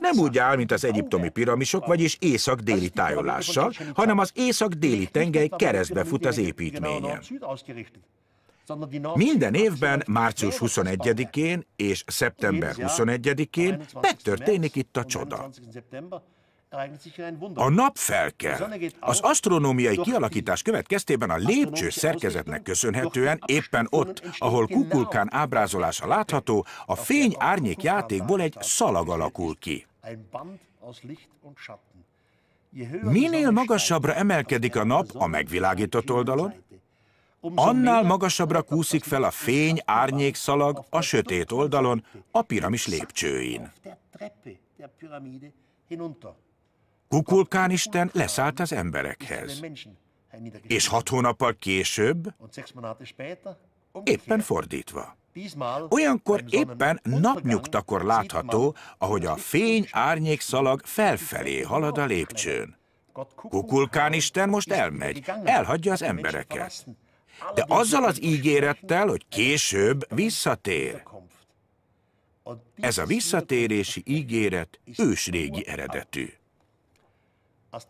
Nem úgy áll, mint az egyiptomi piramisok, vagyis észak-déli tájolással, hanem az észak-déli tengely keresztbe fut az építményen. Minden évben március 21-én és szeptember 21-én megtörténik itt a csoda. A nap felkel. Az asztronómiai kialakítás következtében a lépcső szerkezetnek köszönhetően éppen ott, ahol kukulkán ábrázolása látható, a fény árnyék játékból egy szalag alakul ki. Minél magasabbra emelkedik a nap a megvilágított oldalon, annál magasabbra kúszik fel a fény árnyék szalag a sötét oldalon, a piramis lépcsőin. Kukulkánisten leszállt az emberekhez. És hat hónappal később éppen fordítva. Olyankor éppen napnyugtakor látható, ahogy a fény árnyék szalag felfelé halad a lépcsőn. Kukulkánisten most elmegy, elhagyja az embereket. De azzal az ígérettel, hogy később visszatér. Ez a visszatérési ígéret ősrégi eredetű.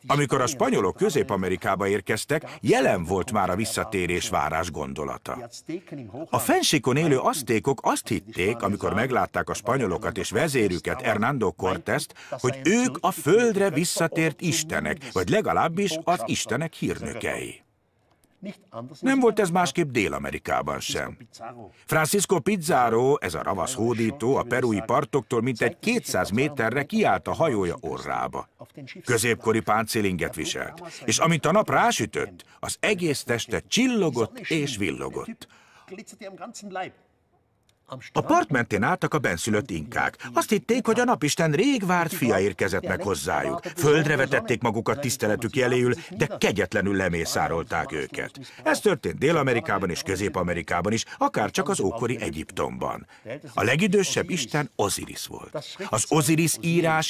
Amikor a spanyolok Közép-Amerikába érkeztek, jelen volt már a visszatérés várás gondolata. A fensékon élő aztékok azt hitték, amikor meglátták a spanyolokat és vezérüket, Hernando Cortest, hogy ők a földre visszatért istenek, vagy legalábbis az istenek hírnökei. Nem volt ez másképp Dél-Amerikában sem. Francisco Pizarro, ez a ravasz hódító, a perui partoktól mintegy 200 méterre kiállt a hajója orrába. Középkori páncélinget viselt, és amint a nap rásütött, az egész teste csillogott és villogott. A part mentén álltak a benszülött inkák. Azt hitték, hogy a napisten rég várt fia érkezett meg hozzájuk. Földre vetették magukat tiszteletük jeléül, de kegyetlenül lemészárolták őket. Ez történt Dél-Amerikában és Közép-Amerikában is, akár csak az ókori Egyiptomban. A legidősebb isten Osiris volt. Az Osiris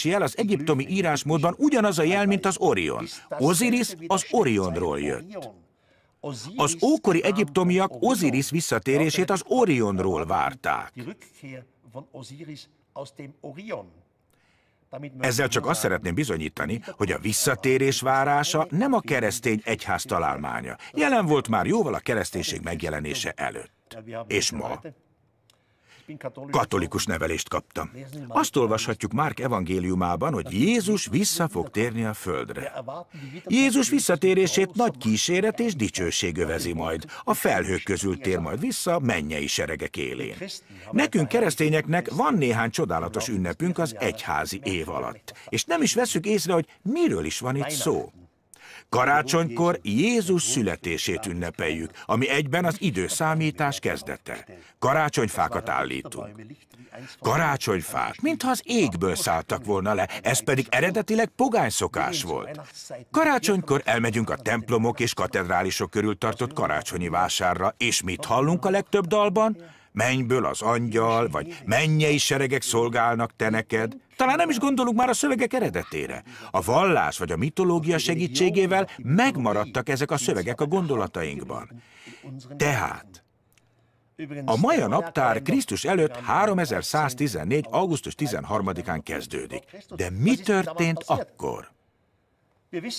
jel az egyiptomi írásmódban ugyanaz a jel, mint az Orion. Osiris az Orionról jött. Az ókori egyiptomiak Osiris visszatérését az Orionról várták. Ezzel csak azt szeretném bizonyítani, hogy a visszatérés várása nem a keresztény egyház találmánya. Jelen volt már jóval a kereszténység megjelenése előtt. És ma Katolikus nevelést kaptam. Azt olvashatjuk Márk evangéliumában, hogy Jézus vissza fog térni a földre. Jézus visszatérését nagy kíséret és dicsőség övezi majd. A felhők közül tér majd vissza mennyei seregek élén. Nekünk keresztényeknek van néhány csodálatos ünnepünk az egyházi év alatt, és nem is veszük észre, hogy miről is van itt szó. Karácsonykor Jézus születését ünnepeljük, ami egyben az időszámítás kezdete. Karácsonyfákat állítunk. Karácsonyfák, mintha az égből szálltak volna le, ez pedig eredetileg pogány szokás volt. Karácsonykor elmegyünk a templomok és katedrálisok körül tartott karácsonyi vásárra, és mit hallunk a legtöbb dalban? Mennyből az angyal, vagy mennyei seregek szolgálnak te neked? Talán nem is gondolunk már a szövegek eredetére. A vallás vagy a mitológia segítségével megmaradtak ezek a szövegek a gondolatainkban. Tehát, a maja naptár Krisztus előtt 3114. augusztus 13-án kezdődik. De mi történt akkor?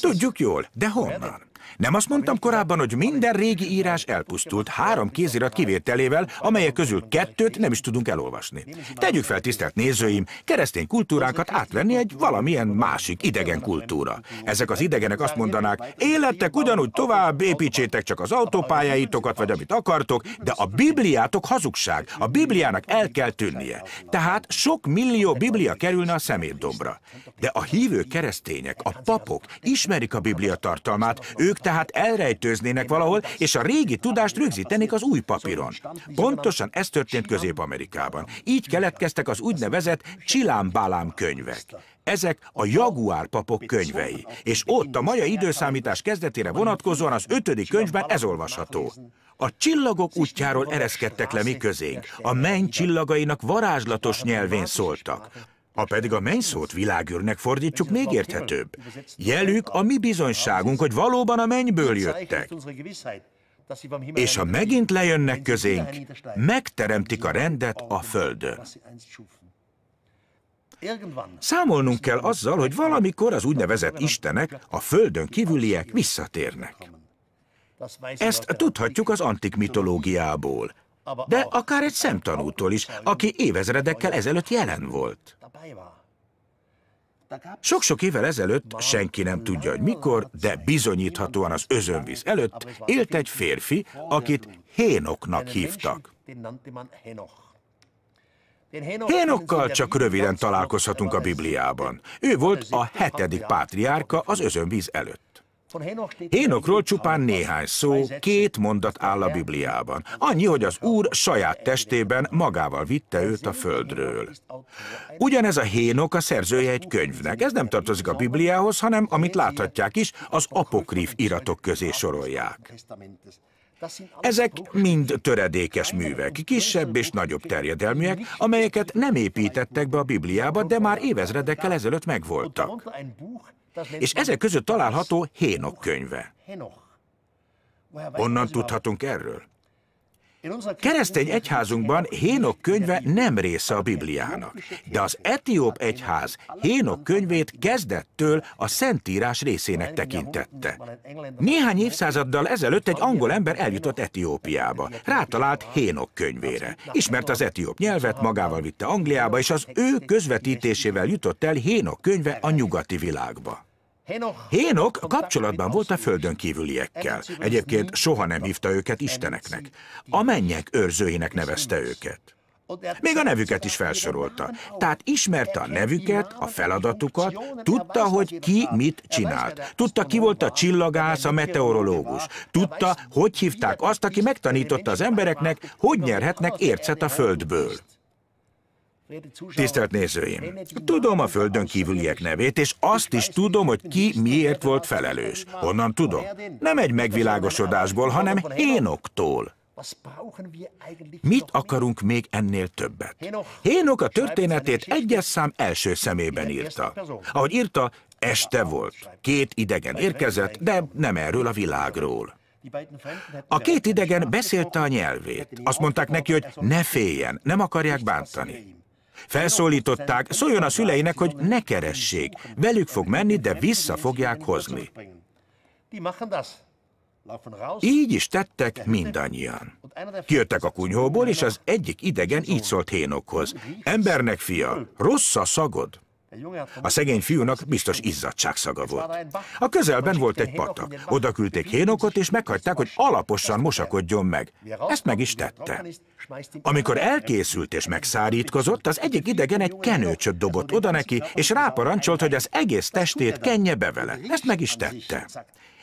Tudjuk jól, de honnan? Nem azt mondtam korábban, hogy minden régi írás elpusztult, három kézirat kivételével, amelyek közül kettőt nem is tudunk elolvasni. Tegyük fel, tisztelt nézőim, keresztény kultúránkat átvenni egy valamilyen másik idegen kultúra. Ezek az idegenek azt mondanák, élettek ugyanúgy tovább, építsétek csak az autópályáitokat, vagy amit akartok, de a Bibliátok hazugság, a Bibliának el kell tűnnie. Tehát sok millió Biblia kerülne a szemétdombra. De a hívő keresztények, a papok ismerik a Biblia tartalmát, ők tehát elrejtőznének valahol, és a régi tudást rögzítenék az új papíron. Pontosan ez történt Közép-Amerikában. Így keletkeztek az úgynevezett Csillámbálám könyvek. Ezek a jaguár papok könyvei, és ott a maja időszámítás kezdetére vonatkozóan az ötödik könyvben ez olvasható. A csillagok útjáról ereszkedtek le mi közénk, a menny csillagainak varázslatos nyelvén szóltak. Ha pedig a mennyszót világűrnek fordítjuk, még érthetőbb. Jelük a mi bizonyságunk, hogy valóban a mennyből jöttek. És ha megint lejönnek közénk, megteremtik a rendet a földön. Számolnunk kell azzal, hogy valamikor az úgynevezett istenek, a földön kívüliek visszatérnek. Ezt tudhatjuk az antik mitológiából, de akár egy szemtanútól is, aki évezredekkel ezelőtt jelen volt. Sok-sok évvel ezelőtt, senki nem tudja, hogy mikor, de bizonyíthatóan az özönvíz előtt élt egy férfi, akit Hénoknak hívtak. Hénokkal csak röviden találkozhatunk a Bibliában. Ő volt a hetedik pátriárka az özönvíz előtt. Hénokról csupán néhány szó, két mondat áll a Bibliában. Annyi, hogy az Úr saját testében magával vitte őt a földről. Ugyanez a Hénok a szerzője egy könyvnek. Ez nem tartozik a Bibliához, hanem, amit láthatják is, az apokrif iratok közé sorolják. Ezek mind töredékes művek, kisebb és nagyobb terjedelműek, amelyeket nem építettek be a Bibliába, de már évezredekkel ezelőtt megvoltak és ezek között található Hénok könyve. Honnan tudhatunk erről? Keresztény egyházunkban Hénok könyve nem része a Bibliának, de az etióp egyház Hénok könyvét kezdettől a Szentírás részének tekintette. Néhány évszázaddal ezelőtt egy angol ember eljutott Etiópiába, rátalált Hénok könyvére. Ismert az etióp nyelvet, magával vitte Angliába, és az ő közvetítésével jutott el Hénok könyve a nyugati világba. Hénok kapcsolatban volt a földön kívüliekkel. Egyébként soha nem hívta őket isteneknek. A mennyek őrzőinek nevezte őket. Még a nevüket is felsorolta. Tehát ismerte a nevüket, a feladatukat, tudta, hogy ki mit csinált. Tudta, ki volt a csillagász, a meteorológus. Tudta, hogy hívták azt, aki megtanította az embereknek, hogy nyerhetnek ércet a földből. Tisztelt nézőim! Tudom a földön kívüliek nevét, és azt is tudom, hogy ki miért volt felelős. Honnan tudom? Nem egy megvilágosodásból, hanem Hénoktól. Mit akarunk még ennél többet? Hénok a történetét egyes szám első szemében írta. Ahogy írta, este volt. Két idegen érkezett, de nem erről a világról. A két idegen beszélte a nyelvét. Azt mondták neki, hogy ne féljen, nem akarják bántani. Felszólították, szóljon a szüleinek, hogy ne keressék. Velük fog menni, de vissza fogják hozni. Így is tettek mindannyian. Kijöttek a kunyhóból, és az egyik idegen így szólt Hénokhoz. Embernek fia, rossz a szagod. A szegény fiúnak biztos izzadságszaga volt. A közelben volt egy patak. Oda küldték Hénokot, és meghagyták, hogy alaposan mosakodjon meg. Ezt meg is tette. Amikor elkészült és megszárítkozott, az egyik idegen egy kenőcsöt dobott oda neki, és ráparancsolt, hogy az egész testét kenje be vele. Ezt meg is tette.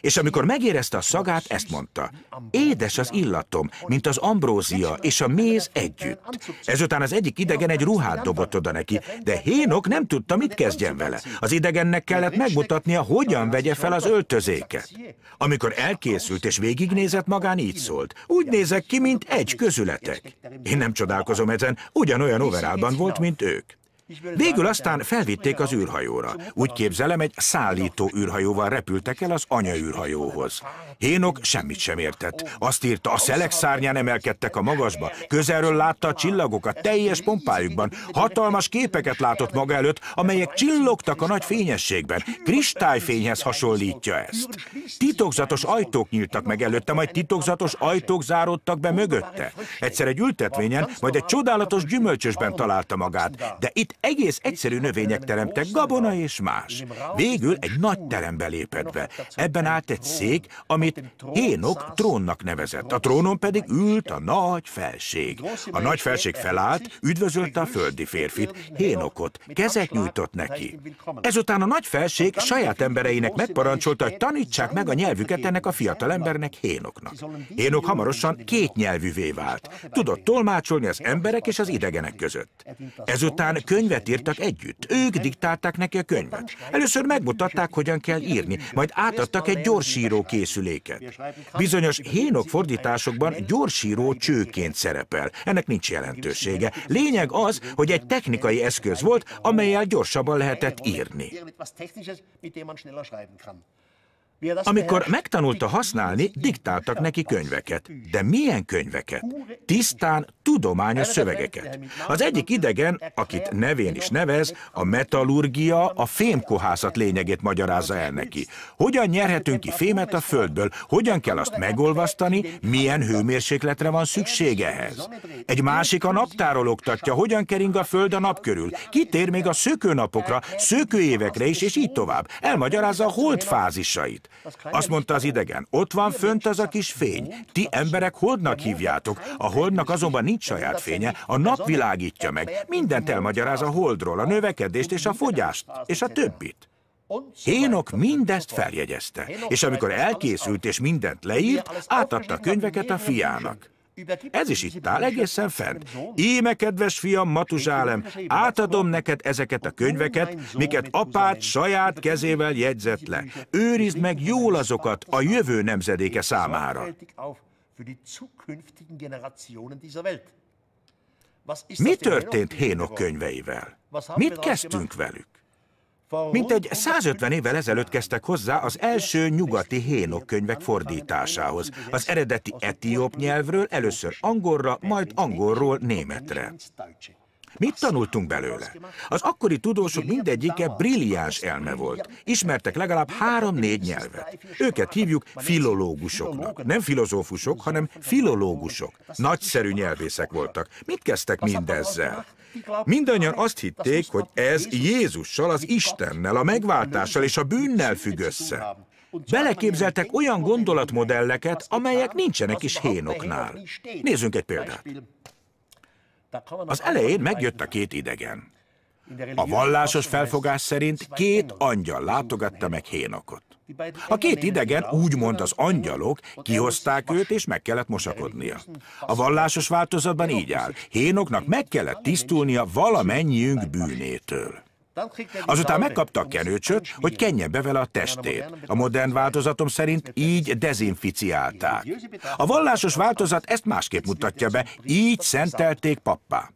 És amikor megérezte a szagát, ezt mondta, édes az illatom, mint az ambrózia és a méz együtt. Ezután az egyik idegen egy ruhát dobott oda neki, de Hénok nem tudta, mit kezdjen vele. Az idegennek kellett megmutatnia, hogyan vegye fel az öltözéket. Amikor elkészült és végignézett magán, így szólt. Úgy nézek ki, mint egy közületek. Én nem csodálkozom ezen, ugyanolyan overában volt, mint ők. Végül aztán felvitték az űrhajóra. Úgy képzelem, egy szállító űrhajóval repültek el az anyaűrhajóhoz. Hénok semmit sem értett. Azt írta, a szelek szárnyán emelkedtek a magasba, közelről látta a csillagokat teljes pompájukban, hatalmas képeket látott maga előtt, amelyek csillogtak a nagy fényességben. Kristályfényhez hasonlítja ezt. Titokzatos ajtók nyíltak meg előtte, majd titokzatos ajtók záródtak be mögötte. Egyszer egy ültetvényen, majd egy csodálatos gyümölcsösben találta magát, de itt egész egyszerű növények teremtek, gabona és más. Végül egy nagy terembe lépett be. Ebben állt egy szék, amit Hénok trónnak nevezett. A trónon pedig ült a nagy felség. A nagy felség felállt, üdvözölte a földi férfit, Hénokot, kezet nyújtott neki. Ezután a nagy felség saját embereinek megparancsolta, hogy tanítsák meg a nyelvüket ennek a fiatalembernek, Hénoknak. Hénok hamarosan két nyelvűvé vált. Tudott tolmácsolni az emberek és az idegenek között. Ezután könyv könyvet írtak együtt. Ők diktálták neki a könyvet. Először megmutatták, hogyan kell írni, majd átadtak egy gyorsíró készüléket. Bizonyos hénok fordításokban gyorsíró csőként szerepel. Ennek nincs jelentősége. Lényeg az, hogy egy technikai eszköz volt, amelyel gyorsabban lehetett írni. Amikor megtanulta használni, diktáltak neki könyveket. De milyen könyveket? Tisztán tudományos szövegeket. Az egyik idegen, akit nevén is nevez, a metalurgia a fémkohászat lényegét magyarázza el neki. Hogyan nyerhetünk ki fémet a földből, hogyan kell azt megolvasztani, milyen hőmérsékletre van szükség ehhez. Egy másik a naptáról oktatja, hogyan kering a föld a nap körül, kitér még a szökőnapokra, szökőévekre is, és így tovább. Elmagyarázza a hold fázisait. Azt mondta az idegen, ott van fönt az a kis fény. Ti emberek holdnak hívjátok. Hát, a holdnak azonban nincs saját fénye, a nap világítja meg. Mindent elmagyaráz a hát, holdról, a hát, növekedést és a fogyást, és a többit. Hénok mindezt feljegyezte, és amikor elkészült és mindent leírt, átadta a könyveket a fiának. Ez is itt áll, egészen fent. Íme, kedves fiam, Matuzsálem, átadom neked ezeket a könyveket, miket apád saját kezével jegyzett le. Őrizd meg jól azokat a jövő nemzedéke számára. Mi történt Hénok könyveivel? Mit kezdtünk velük? Mintegy 150 évvel ezelőtt kezdtek hozzá az első nyugati hénok könyvek fordításához. Az eredeti etióp nyelvről először angolra, majd angolról németre. Mit tanultunk belőle? Az akkori tudósok mindegyike brilliáns elme volt. Ismertek legalább három-négy nyelvet. Őket hívjuk filológusoknak. Nem filozófusok, hanem filológusok. Nagyszerű nyelvészek voltak. Mit kezdtek mindezzel? Mindannyian azt hitték, hogy ez Jézussal, az Istennel, a megváltással és a bűnnel függ össze. Beleképzeltek olyan gondolatmodelleket, amelyek nincsenek is hénoknál. Nézzünk egy példát. Az elején megjött a két idegen. A vallásos felfogás szerint két angyal látogatta meg Hénokot. A két idegen, úgymond az angyalok, kihozták őt, és meg kellett mosakodnia. A vallásos változatban így áll. Hénoknak meg kellett tisztulnia valamennyiünk bűnétől. Azután megkapta a kenőcsöt, hogy kenje be vele a testét. A modern változatom szerint így dezinficiálták. A vallásos változat ezt másképp mutatja be, így szentelték pappá.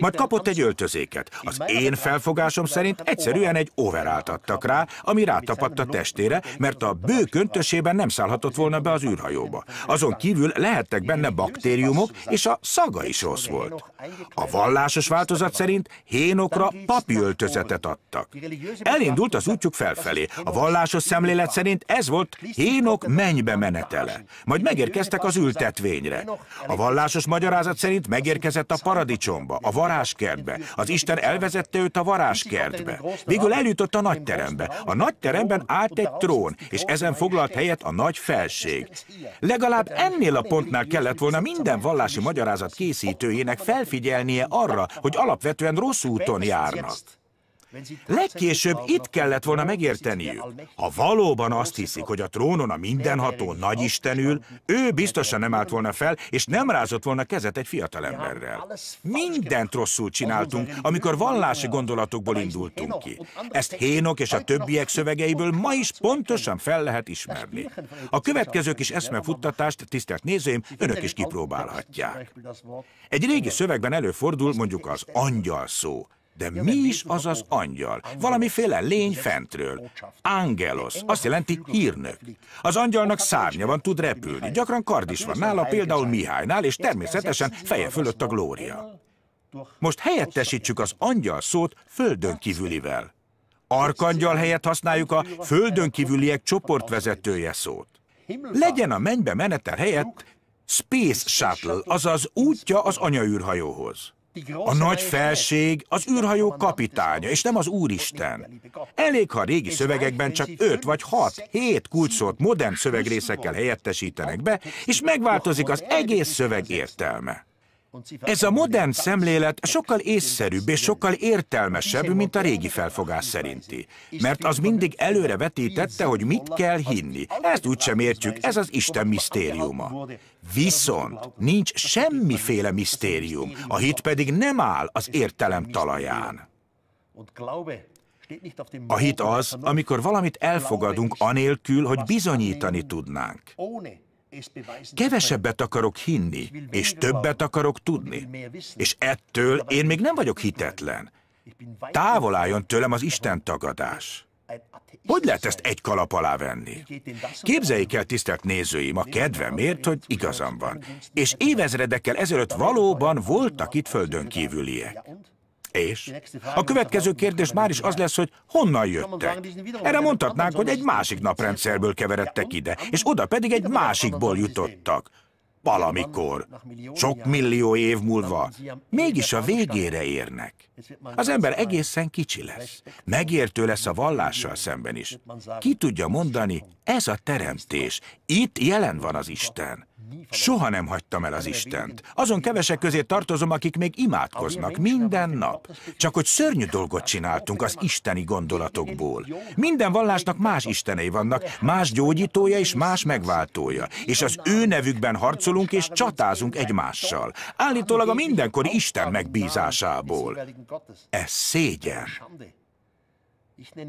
Majd kapott egy öltözéket. Az én felfogásom szerint egyszerűen egy overált adtak rá, ami rátapadt a testére, mert a bő köntösében nem szállhatott volna be az űrhajóba. Azon kívül lehettek benne baktériumok, és a szaga is rossz volt. A vallásos változat szerint Hénokra papi öltözetet adtak. Elindult az útjuk felfelé. A vallásos szemlélet szerint ez volt Hénok mennybe menetele. Majd megérkeztek az ültetvényre. A vallásos magyarázat szerint megérkezett a paradicsomba a varázskertbe. Az Isten elvezette őt a varázskertbe. Végül eljutott a nagy terembe. A nagy teremben állt egy trón, és ezen foglalt helyet a nagy felség. Legalább ennél a pontnál kellett volna minden vallási magyarázat készítőjének felfigyelnie arra, hogy alapvetően rossz úton járnak. Legkésőbb itt kellett volna megérteniük. Ha valóban azt hiszik, hogy a trónon a mindenható nagyisten ül, ő biztosan nem állt volna fel, és nem rázott volna kezet egy fiatalemberrel. Mindent rosszul csináltunk, amikor vallási gondolatokból indultunk ki. Ezt Hénok és a többiek szövegeiből ma is pontosan fel lehet ismerni. A következők is eszmefuttatást, tisztelt nézőim, önök is kipróbálhatják. Egy régi szövegben előfordul mondjuk az angyal szó. De mi is az az angyal? Valamiféle lény fentről. Angelos, azt jelenti hírnök. Az angyalnak hát szárnya van, tud repülni. Gyakran kard is van nála, például Mihálynál, és természetesen feje fölött a szóval glória. Most helyettesítsük az angyal szót földön kívülivel. Arkangyal helyett használjuk a földön kívüliek csoportvezetője szót. Legyen a mennybe menetel helyett Space Shuttle, azaz útja az anyaűrhajóhoz. A nagy felség az űrhajó kapitánya, és nem az Úristen. Elég, ha a régi szövegekben csak 5 vagy 6, 7 kulcsszót modern szövegrészekkel helyettesítenek be, és megváltozik az egész szöveg értelme. Ez a modern szemlélet sokkal észszerűbb és sokkal értelmesebb, mint a régi felfogás szerinti. Mert az mindig előre vetítette, hogy mit kell hinni. Ezt úgysem értjük, ez az Isten misztériuma. Viszont nincs semmiféle misztérium, a hit pedig nem áll az értelem talaján. A hit az, amikor valamit elfogadunk anélkül, hogy bizonyítani tudnánk. Kevesebbet akarok hinni, és többet akarok tudni. És ettől én még nem vagyok hitetlen. Távol álljon tőlem az Isten tagadás. Hogy lehet ezt egy kalap alá venni? Képzeljék el, tisztelt nézőim, a kedvemért, hogy igazam van. És évezredekkel ezelőtt valóban voltak itt földön kívüliek. És? A következő kérdés már is az lesz, hogy honnan jöttek. Erre mondhatnánk, hogy egy másik naprendszerből keveredtek ide, és oda pedig egy másikból jutottak. Valamikor, sok millió év múlva, mégis a végére érnek. Az ember egészen kicsi lesz, megértő lesz a vallással szemben is. Ki tudja mondani, ez a teremtés, itt jelen van az Isten. Soha nem hagytam el az Istent. Azon kevesek közé tartozom, akik még imádkoznak minden nap. Csak hogy szörnyű dolgot csináltunk az isteni gondolatokból. Minden vallásnak más istenei vannak, más gyógyítója és más megváltója. És az ő nevükben harcolunk és csatázunk egymással. Állítólag a mindenkori Isten megbízásából. Ez szégyen.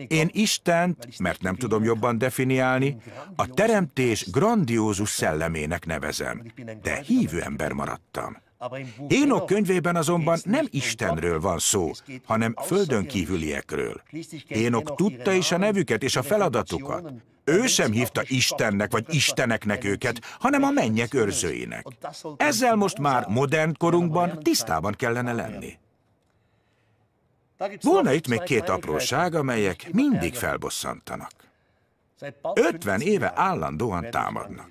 Én Istent, mert nem tudom jobban definiálni, a teremtés grandiózus szellemének nevezem, de hívő ember maradtam. Hénok könyvében azonban nem Istenről van szó, hanem földön kívüliekről. Hénok tudta is a nevüket és a feladatukat. Ő sem hívta Istennek vagy Isteneknek őket, hanem a mennyek őrzőinek. Ezzel most már modern korunkban tisztában kellene lenni. Volna itt még két apróság, amelyek mindig felbosszantanak. 50 éve állandóan támadnak.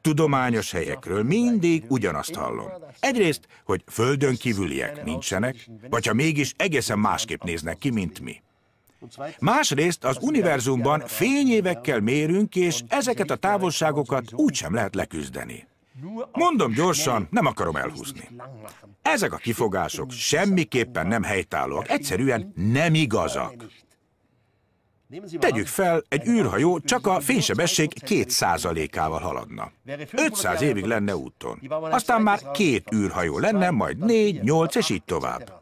Tudományos helyekről mindig ugyanazt hallom. Egyrészt, hogy földön kívüliek nincsenek, vagy ha mégis egészen másképp néznek ki, mint mi. Másrészt az univerzumban fényévekkel mérünk, és ezeket a távolságokat úgysem lehet leküzdeni. Mondom gyorsan, nem akarom elhúzni. Ezek a kifogások semmiképpen nem helytállóak, egyszerűen nem igazak. Tegyük fel, egy űrhajó csak a fénysebesség 2%-ával haladna. 500 évig lenne úton. Aztán már két űrhajó lenne, majd 4, 8 és így tovább.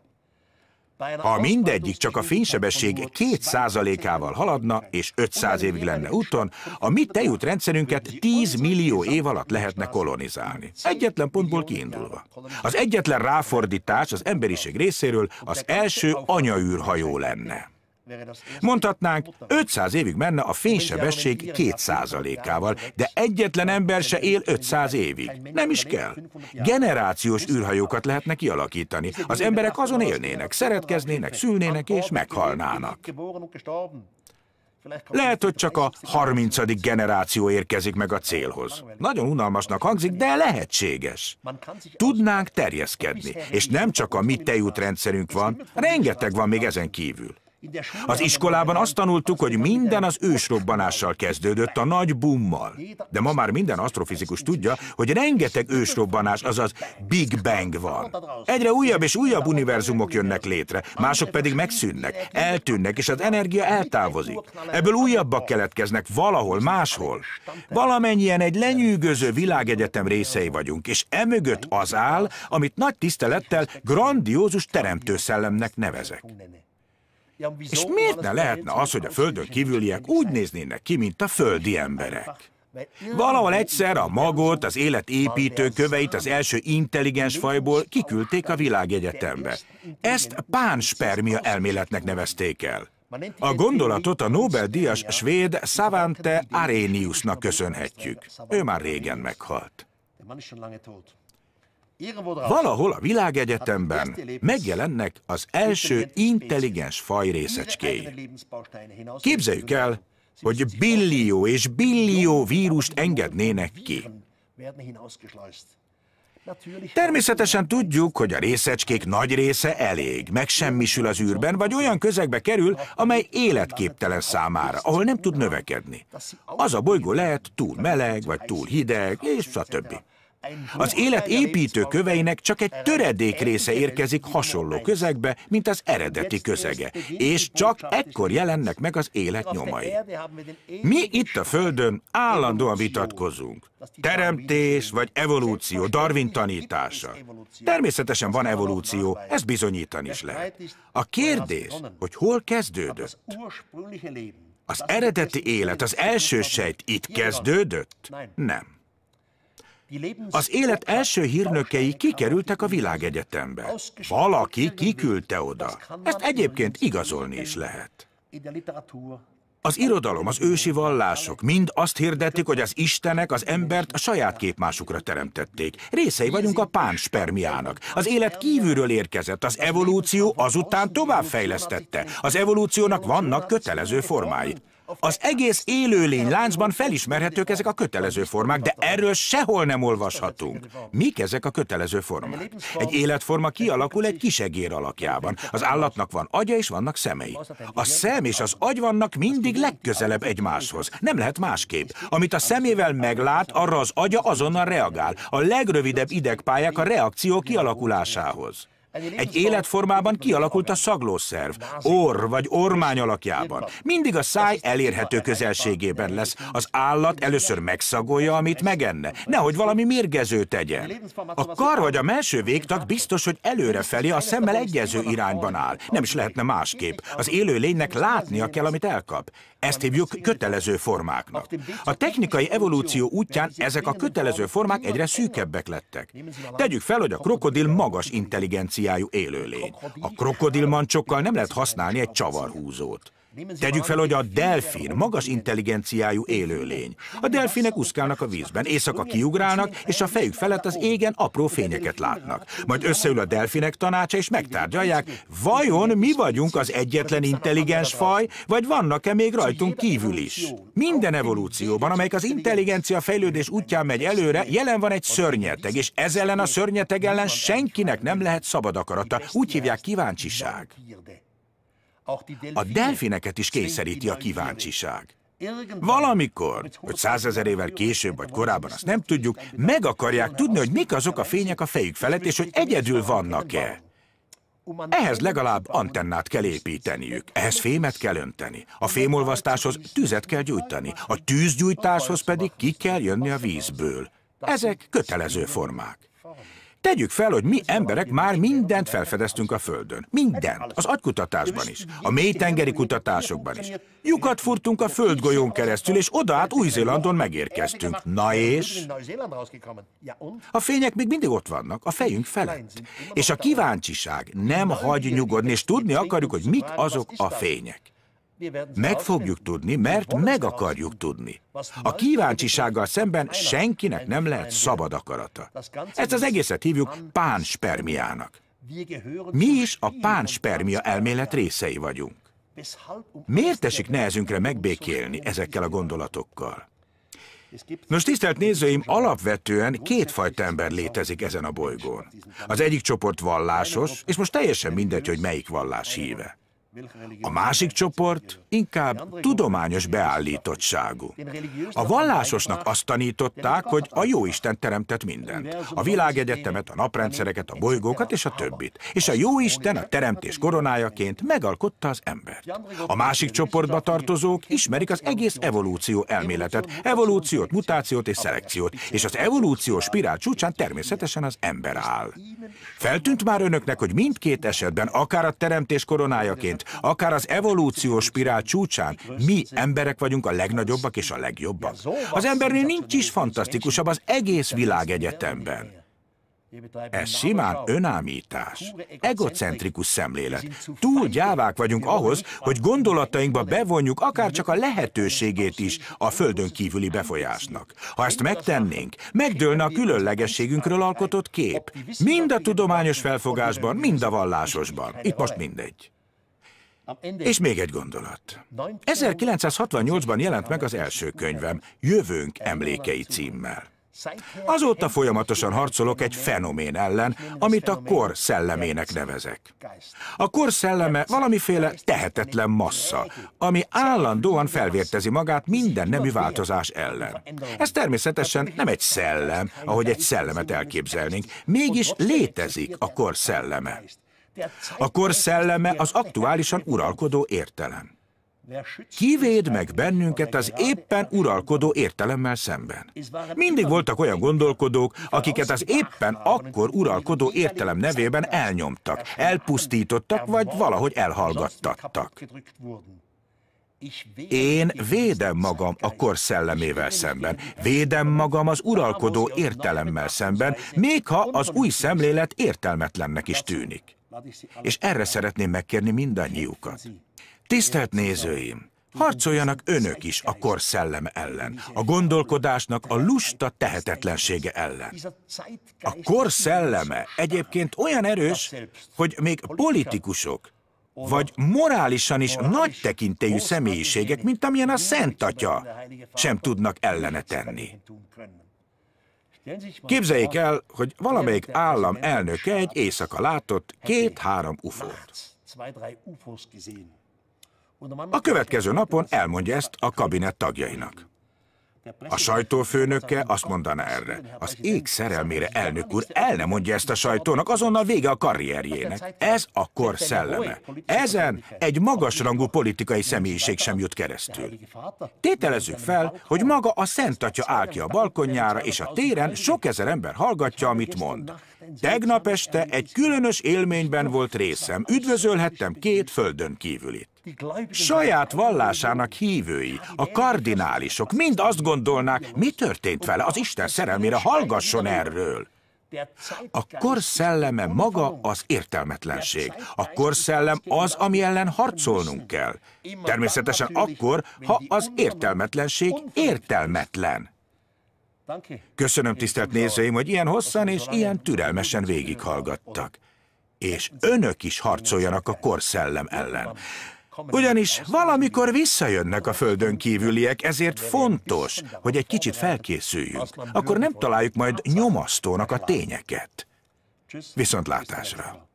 Ha mindegyik csak a fénysebesség 2%-ával haladna, és 500 évig lenne úton, a mi rendszerünket 10 millió év alatt lehetne kolonizálni. Egyetlen pontból kiindulva. Az egyetlen ráfordítás az emberiség részéről az első anyaűrhajó lenne. Mondhatnánk, 500 évig menne a fénysebesség 2%-ával, de egyetlen ember se él 500 évig. Nem is kell. Generációs űrhajókat lehetne kialakítani. Az emberek azon élnének, szeretkeznének, szülnének és meghalnának. Lehet, hogy csak a 30. generáció érkezik meg a célhoz. Nagyon unalmasnak hangzik, de lehetséges. Tudnánk terjeszkedni, és nem csak a mi tejútrendszerünk van, rengeteg van még ezen kívül. Az iskolában azt tanultuk, hogy minden az ősrobbanással kezdődött, a nagy bummal. De ma már minden asztrofizikus tudja, hogy rengeteg ősrobbanás, azaz Big Bang van. Egyre újabb és újabb univerzumok jönnek létre, mások pedig megszűnnek, eltűnnek, és az energia eltávozik. Ebből újabbak keletkeznek valahol, máshol. Valamennyien egy lenyűgöző világegyetem részei vagyunk, és emögött az áll, amit nagy tisztelettel grandiózus teremtőszellemnek nevezek. És miért ne lehetne az, hogy a földön kívüliek úgy néznének ki, mint a földi emberek? Valahol egyszer a magot, az élet köveit az első intelligens fajból kiküldték a világegyetembe. Ezt pánspermia elméletnek nevezték el. A gondolatot a Nobel-díjas svéd Savante Areniusnak köszönhetjük. Ő már régen meghalt. Valahol a világegyetemben hát, megjelennek az első intelligens fajrészecskéi. Képzeljük el, hogy billió és billió vírust engednének ki. Természetesen tudjuk, hogy a részecskék nagy része elég, megsemmisül az űrben, vagy olyan közegbe kerül, amely életképtelen számára, ahol nem tud növekedni. Az a bolygó lehet túl meleg, vagy túl hideg, és stb. Az élet építő köveinek csak egy töredék része érkezik hasonló közegbe, mint az eredeti közege, és csak ekkor jelennek meg az élet nyomai. Mi itt a Földön állandóan vitatkozunk. Teremtés vagy evolúció, Darwin tanítása. Természetesen van evolúció, ezt bizonyítani is lehet. A kérdés, hogy hol kezdődött? Az eredeti élet, az első sejt itt kezdődött? Nem. Az élet első hírnökei kikerültek a világegyetembe. Valaki kiküldte oda. Ezt egyébként igazolni is lehet. Az irodalom, az ősi vallások mind azt hirdetik, hogy az istenek az embert a saját képmásukra teremtették. Részei vagyunk a pánspermiának. Az élet kívülről érkezett, az evolúció azután továbbfejlesztette. Az evolúciónak vannak kötelező formái. Az egész élőlény láncban felismerhetők ezek a kötelező formák, de erről sehol nem olvashatunk. Mik ezek a kötelező formák? Egy életforma kialakul egy kisegér alakjában. Az állatnak van agya és vannak szemei. A szem és az agy vannak mindig legközelebb egymáshoz. Nem lehet másképp. Amit a szemével meglát, arra az agya azonnal reagál. A legrövidebb idegpályák a reakció kialakulásához. Egy életformában kialakult a szaglószerv, orr vagy ormány alakjában. Mindig a száj elérhető közelségében lesz. Az állat először megszagolja, amit megenne. Nehogy valami mérgező tegyen. A kar vagy a melső végtag biztos, hogy előrefelé a szemmel egyező irányban áll. Nem is lehetne másképp. Az élő lénynek látnia kell, amit elkap. Ezt hívjuk kötelező formáknak. A technikai evolúció útján ezek a kötelező formák egyre szűkebbek lettek. Tegyük fel, hogy a krokodil magas intelligenciájú élőlény. A krokodilmancsokkal nem lehet használni egy csavarhúzót. Tegyük fel, hogy a delfin magas intelligenciájú élőlény. A delfinek úszkálnak a vízben, éjszaka kiugrálnak, és a fejük felett az égen apró fényeket látnak. Majd összeül a delfinek tanácsa, és megtárgyalják, vajon mi vagyunk az egyetlen intelligens faj, vagy vannak-e még rajtunk kívül is. Minden evolúcióban, amelyik az intelligencia fejlődés útján megy előre, jelen van egy szörnyeteg, és ez ellen a szörnyeteg ellen senkinek nem lehet szabad akarata. Úgy hívják kíváncsiság. A delfineket is kényszeríti a kíváncsiság. Valamikor, hogy százezer évvel később vagy korábban, azt nem tudjuk, meg akarják tudni, hogy mik azok a fények a fejük felett, és hogy egyedül vannak-e. Ehhez legalább antennát kell építeniük, ehhez fémet kell önteni, a fémolvasztáshoz tüzet kell gyújtani, a tűzgyújtáshoz pedig ki kell jönni a vízből. Ezek kötelező formák. Tegyük fel, hogy mi emberek már mindent felfedeztünk a Földön. Mindent. Az agykutatásban is, a mélytengeri kutatásokban is. Lyukat furtunk a földgolyón keresztül, és oda át Új-Zélandon megérkeztünk. Na és? A fények még mindig ott vannak, a fejünk felett. És a kíváncsiság nem hagy nyugodni, és tudni akarjuk, hogy mik azok a fények. Meg fogjuk tudni, mert meg akarjuk tudni. A kíváncsisággal szemben senkinek nem lehet szabad akarata. Ezt az egészet hívjuk pánspermiának. Mi is a pánspermia elmélet részei vagyunk. Um Miért esik nehezünkre megbékélni ezekkel a gondolatokkal? Nos, tisztelt nézőim, alapvetően kétfajta ember létezik ezen a bolygón. Az egyik csoport vallásos, és most teljesen mindegy, hogy melyik vallás híve. A másik csoport inkább tudományos beállítottságú. A vallásosnak azt tanították, hogy a Jó Isten teremtett mindent. A világegyetemet, a naprendszereket, a bolygókat és a többit. És a Jó Isten a teremtés koronájaként megalkotta az embert. A másik csoportba tartozók ismerik az egész evolúció elméletet, evolúciót, mutációt és szelekciót, és az evolúció spirál csúcsán természetesen az ember áll. Feltűnt már önöknek, hogy mindkét esetben, akár a teremtés koronájaként, bent, akár az evolúciós spirál csúcsán, mi emberek vagyunk a legnagyobbak és a legjobbak. Az embernél nincs is fantasztikusabb az egész világegyetemben. Ez simán önámítás, egocentrikus szemlélet. Túl gyávák vagyunk ahhoz, hogy gondolatainkba bevonjuk akár csak a lehetőségét is a földön kívüli befolyásnak. Ha ezt megtennénk, megdőlne a különlegességünkről alkotott kép. Mind a tudományos felfogásban, mind a vallásosban. Itt most mindegy. És még egy gondolat. 1968-ban jelent meg az első könyvem, Jövőnk emlékei címmel. Azóta folyamatosan harcolok egy fenomén ellen, amit a kor szellemének nevezek. A kor szelleme valamiféle tehetetlen massza, ami állandóan felvértezi magát minden nemű változás ellen. Ez természetesen nem egy szellem, ahogy egy szellemet elképzelnénk, mégis létezik a kor szelleme. A kor szelleme az aktuálisan uralkodó értelem. Kivéd meg bennünket az éppen uralkodó értelemmel szemben. Mindig voltak olyan gondolkodók, akiket az éppen akkor uralkodó értelem nevében elnyomtak, elpusztítottak, vagy valahogy elhallgattattak. Én védem magam a kor szellemével szemben, védem magam az uralkodó értelemmel szemben, még ha az új szemlélet értelmetlennek is tűnik és erre szeretném megkérni mindannyiukat. Tisztelt nézőim! Harcoljanak önök is a kor szelleme ellen, a gondolkodásnak a lusta tehetetlensége ellen. A kor szelleme egyébként olyan erős, hogy még politikusok, vagy morálisan is nagy tekintélyű személyiségek, mint amilyen a Szent Atya, sem tudnak ellene tenni. Képzeljék el, hogy valamelyik állam elnöke egy éjszaka látott két-három ufót. A következő er napon elmondja ezt a kabinet tagjainak. A sajtófőnöke azt mondana erre. Az ég szerelmére elnök úr el ne mondja ezt a sajtónak, azonnal vége a karrierjének. Ez a kor szelleme. Ezen egy magasrangú politikai személyiség sem jut keresztül. Tételezzük fel, hogy maga a Szent Atya áll ki a balkonjára, és a téren sok ezer ember hallgatja, amit mond. Tegnap este egy különös élményben volt részem, üdvözölhettem két földön kívülit. Saját vallásának hívői, a kardinálisok mind azt gondolnák, mi történt vele, az Isten szerelmére hallgasson erről. A kor szelleme maga az értelmetlenség. A kor szellem az, ami ellen harcolnunk kell. Természetesen akkor, ha az értelmetlenség értelmetlen. Köszönöm tisztelt nézőim, hogy ilyen hosszan és ilyen türelmesen végighallgattak. És önök is harcoljanak a korszellem ellen. Ugyanis valamikor visszajönnek a földön kívüliek, ezért fontos, hogy egy kicsit felkészüljünk. Akkor nem találjuk majd nyomasztónak a tényeket. Viszontlátásra!